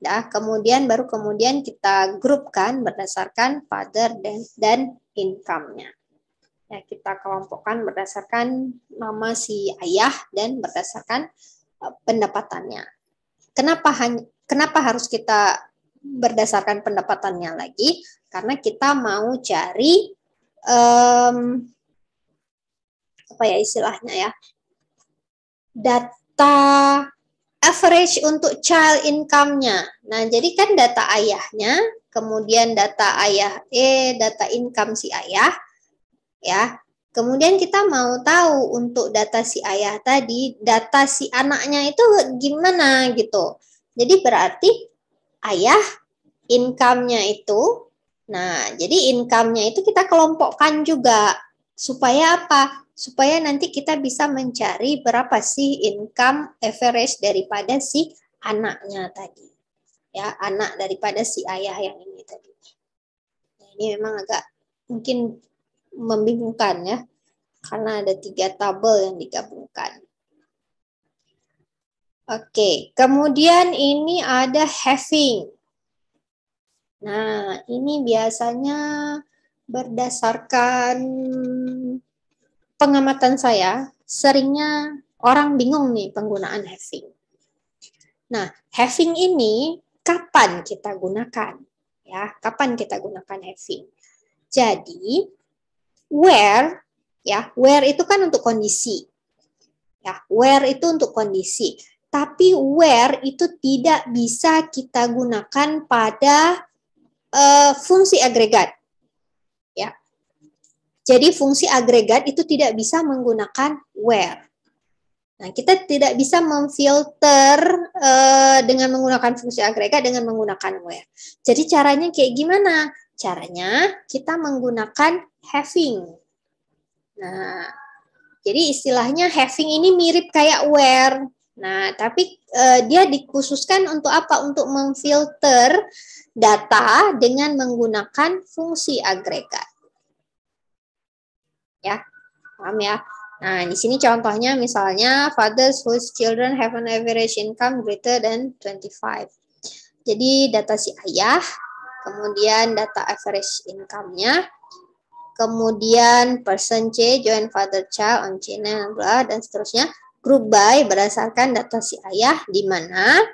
nah kemudian baru kemudian kita grupkan berdasarkan father dan dan income-nya ya kita kelompokkan berdasarkan nama si ayah dan berdasarkan uh, pendapatannya kenapa hanya kenapa harus kita berdasarkan pendapatannya lagi karena kita mau cari um, apa ya istilahnya ya dat data average untuk child income-nya. Nah, jadi kan data ayahnya, kemudian data ayah E, data income si ayah, ya. Kemudian kita mau tahu untuk data si ayah tadi, data si anaknya itu gimana gitu. Jadi berarti ayah income-nya itu, nah jadi income-nya itu kita kelompokkan juga supaya apa? supaya nanti kita bisa mencari berapa sih income average daripada si anaknya tadi. Ya, anak daripada si ayah yang ini tadi. Nah, ini memang agak mungkin membingungkan ya, karena ada tiga tabel yang digabungkan. Oke, kemudian ini ada having. Nah, ini biasanya berdasarkan pengamatan saya, seringnya orang bingung nih penggunaan having. Nah, having ini kapan kita gunakan? Ya, kapan kita gunakan having? Jadi, where ya, where itu kan untuk kondisi. Ya, where itu untuk kondisi. Tapi where itu tidak bisa kita gunakan pada uh, fungsi agregat jadi fungsi agregat itu tidak bisa menggunakan where. Nah, kita tidak bisa memfilter uh, dengan menggunakan fungsi agregat dengan menggunakan where. Jadi caranya kayak gimana? Caranya kita menggunakan having. Nah, jadi istilahnya having ini mirip kayak where. Nah, tapi uh, dia dikhususkan untuk apa? Untuk memfilter data dengan menggunakan fungsi agregat ya. Paham ya? Nah, di sini contohnya misalnya fathers whose children have an average income greater than 25. Jadi data si ayah, kemudian data average income-nya, kemudian person C, join father child on channel blah dan seterusnya group by berdasarkan data si ayah di mana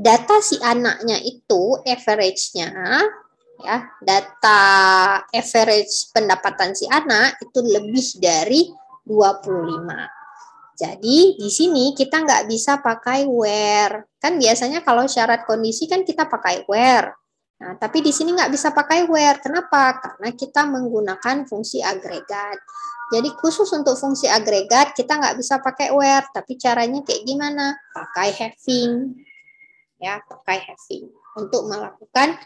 data si anaknya itu average-nya ya data average pendapatan si anak itu lebih dari 25. Jadi di sini kita nggak bisa pakai where. Kan biasanya kalau syarat kondisi kan kita pakai where. Nah, tapi di sini nggak bisa pakai where. Kenapa? Karena kita menggunakan fungsi agregat. Jadi khusus untuk fungsi agregat kita nggak bisa pakai where. Tapi caranya kayak gimana? Pakai having. Ya, pakai having untuk melakukan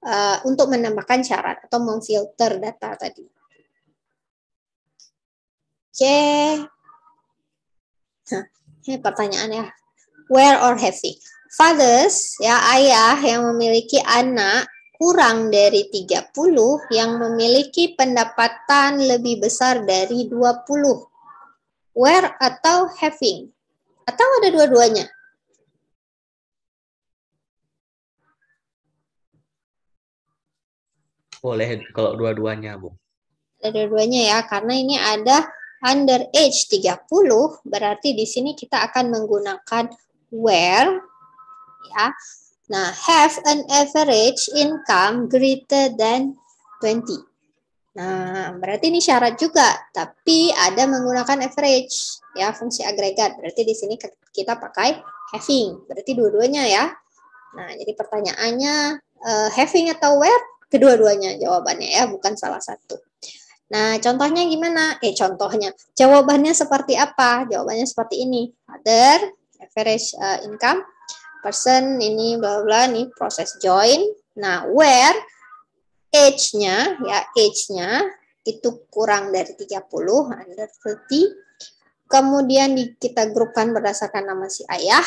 Eh, untuk menambahkan syarat atau memfilter data tadi. Oke. Okay. Nah, ini pertanyaan ya. Where or having? Fathers, ya ayah yang memiliki anak kurang dari 30 yang memiliki pendapatan lebih besar dari 20. Where atau having? Atau ada dua-duanya? boleh kalau dua-duanya Bu dua-duanya ya karena ini ada under age 30 berarti di sini kita akan menggunakan where ya nah have an average income greater than 20 nah berarti ini syarat juga tapi ada menggunakan average ya fungsi agregat berarti di sini kita pakai having berarti dua-duanya ya nah jadi pertanyaannya uh, having atau where kedua-duanya jawabannya ya, bukan salah satu. Nah, contohnya gimana? Eh, contohnya. Jawabannya seperti apa? Jawabannya seperti ini. Other, average uh, income, person, ini bla bla, nih proses join. Nah, where age-nya, ya age-nya itu kurang dari 30, under 30. Kemudian di, kita grupkan berdasarkan nama si ayah.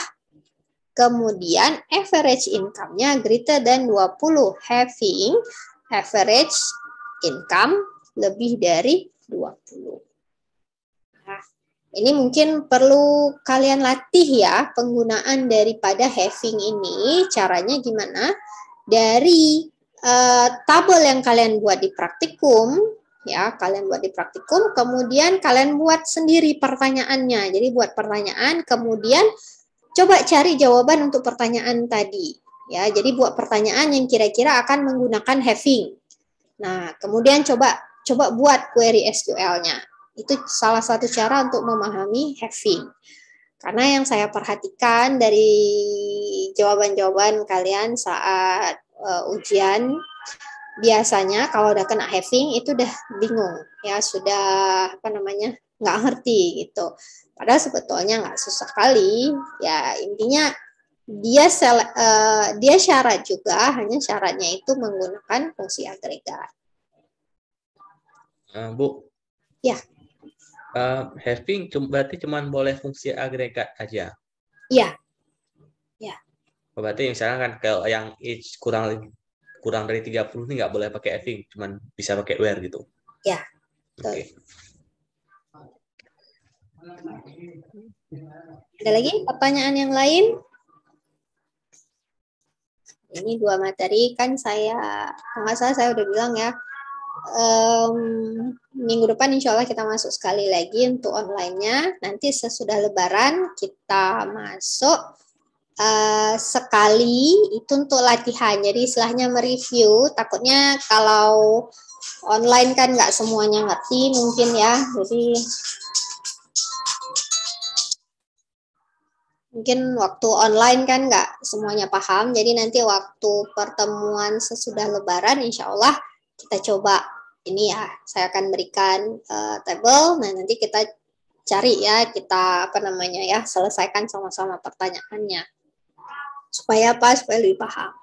Kemudian average income-nya greater than 20 having average income lebih dari 20. Nah, ini mungkin perlu kalian latih ya penggunaan daripada having ini. Caranya gimana? Dari uh, tabel yang kalian buat di praktikum ya kalian buat di praktikum kemudian kalian buat sendiri pertanyaannya jadi buat pertanyaan kemudian Coba cari jawaban untuk pertanyaan tadi. Ya, jadi buat pertanyaan yang kira-kira akan menggunakan having. Nah, kemudian coba coba buat query SQL-nya. Itu salah satu cara untuk memahami having. Karena yang saya perhatikan dari jawaban-jawaban kalian saat uh, ujian biasanya kalau udah kena having itu udah bingung ya sudah apa namanya nggak ngerti gitu Padahal sebetulnya nggak susah kali. Ya intinya dia sel, uh, dia syarat juga, hanya syaratnya itu menggunakan fungsi agregat. Uh, Bu. Ya. Uh, having berarti cuma boleh fungsi agregat aja. Ya. Ya. Oh, berarti misalnya kan kalau yang each kurang kurang dari 30 ini nggak boleh pakai having, cuma bisa pakai where gitu. Ya. Oke. Okay. Ada lagi pertanyaan yang lain? Ini dua materi kan saya, nggak salah saya udah bilang ya, um, minggu depan insya Allah kita masuk sekali lagi untuk online-nya. Nanti sesudah lebaran kita masuk uh, sekali itu untuk latihan. Jadi istilahnya mereview. Takutnya kalau online kan nggak semuanya ngerti mungkin ya. Jadi mungkin waktu online kan nggak semuanya paham. Jadi nanti waktu pertemuan sesudah Lebaran, insya Allah kita coba ini ya. Saya akan berikan uh, table. Nah nanti kita cari ya, kita apa namanya ya, selesaikan sama-sama pertanyaannya supaya apa? Supaya lebih paham.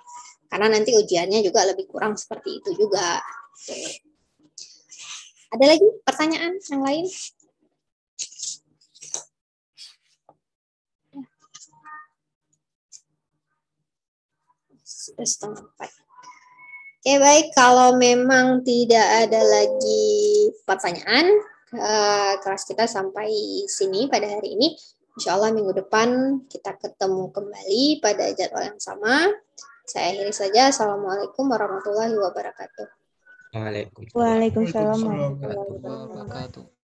Karena nanti ujiannya juga lebih kurang seperti itu juga. Oke. Ada lagi pertanyaan yang lain? setengah empat. Oke baik, kalau memang tidak ada lagi pertanyaan, uh, eh, kelas kita sampai sini pada hari ini. Insya Allah minggu depan kita ketemu kembali pada jadwal yang sama. Saya akhiri saja. Assalamualaikum warahmatullahi wabarakatuh. Waalaikumsalam warahmatullahi wabarakatuh.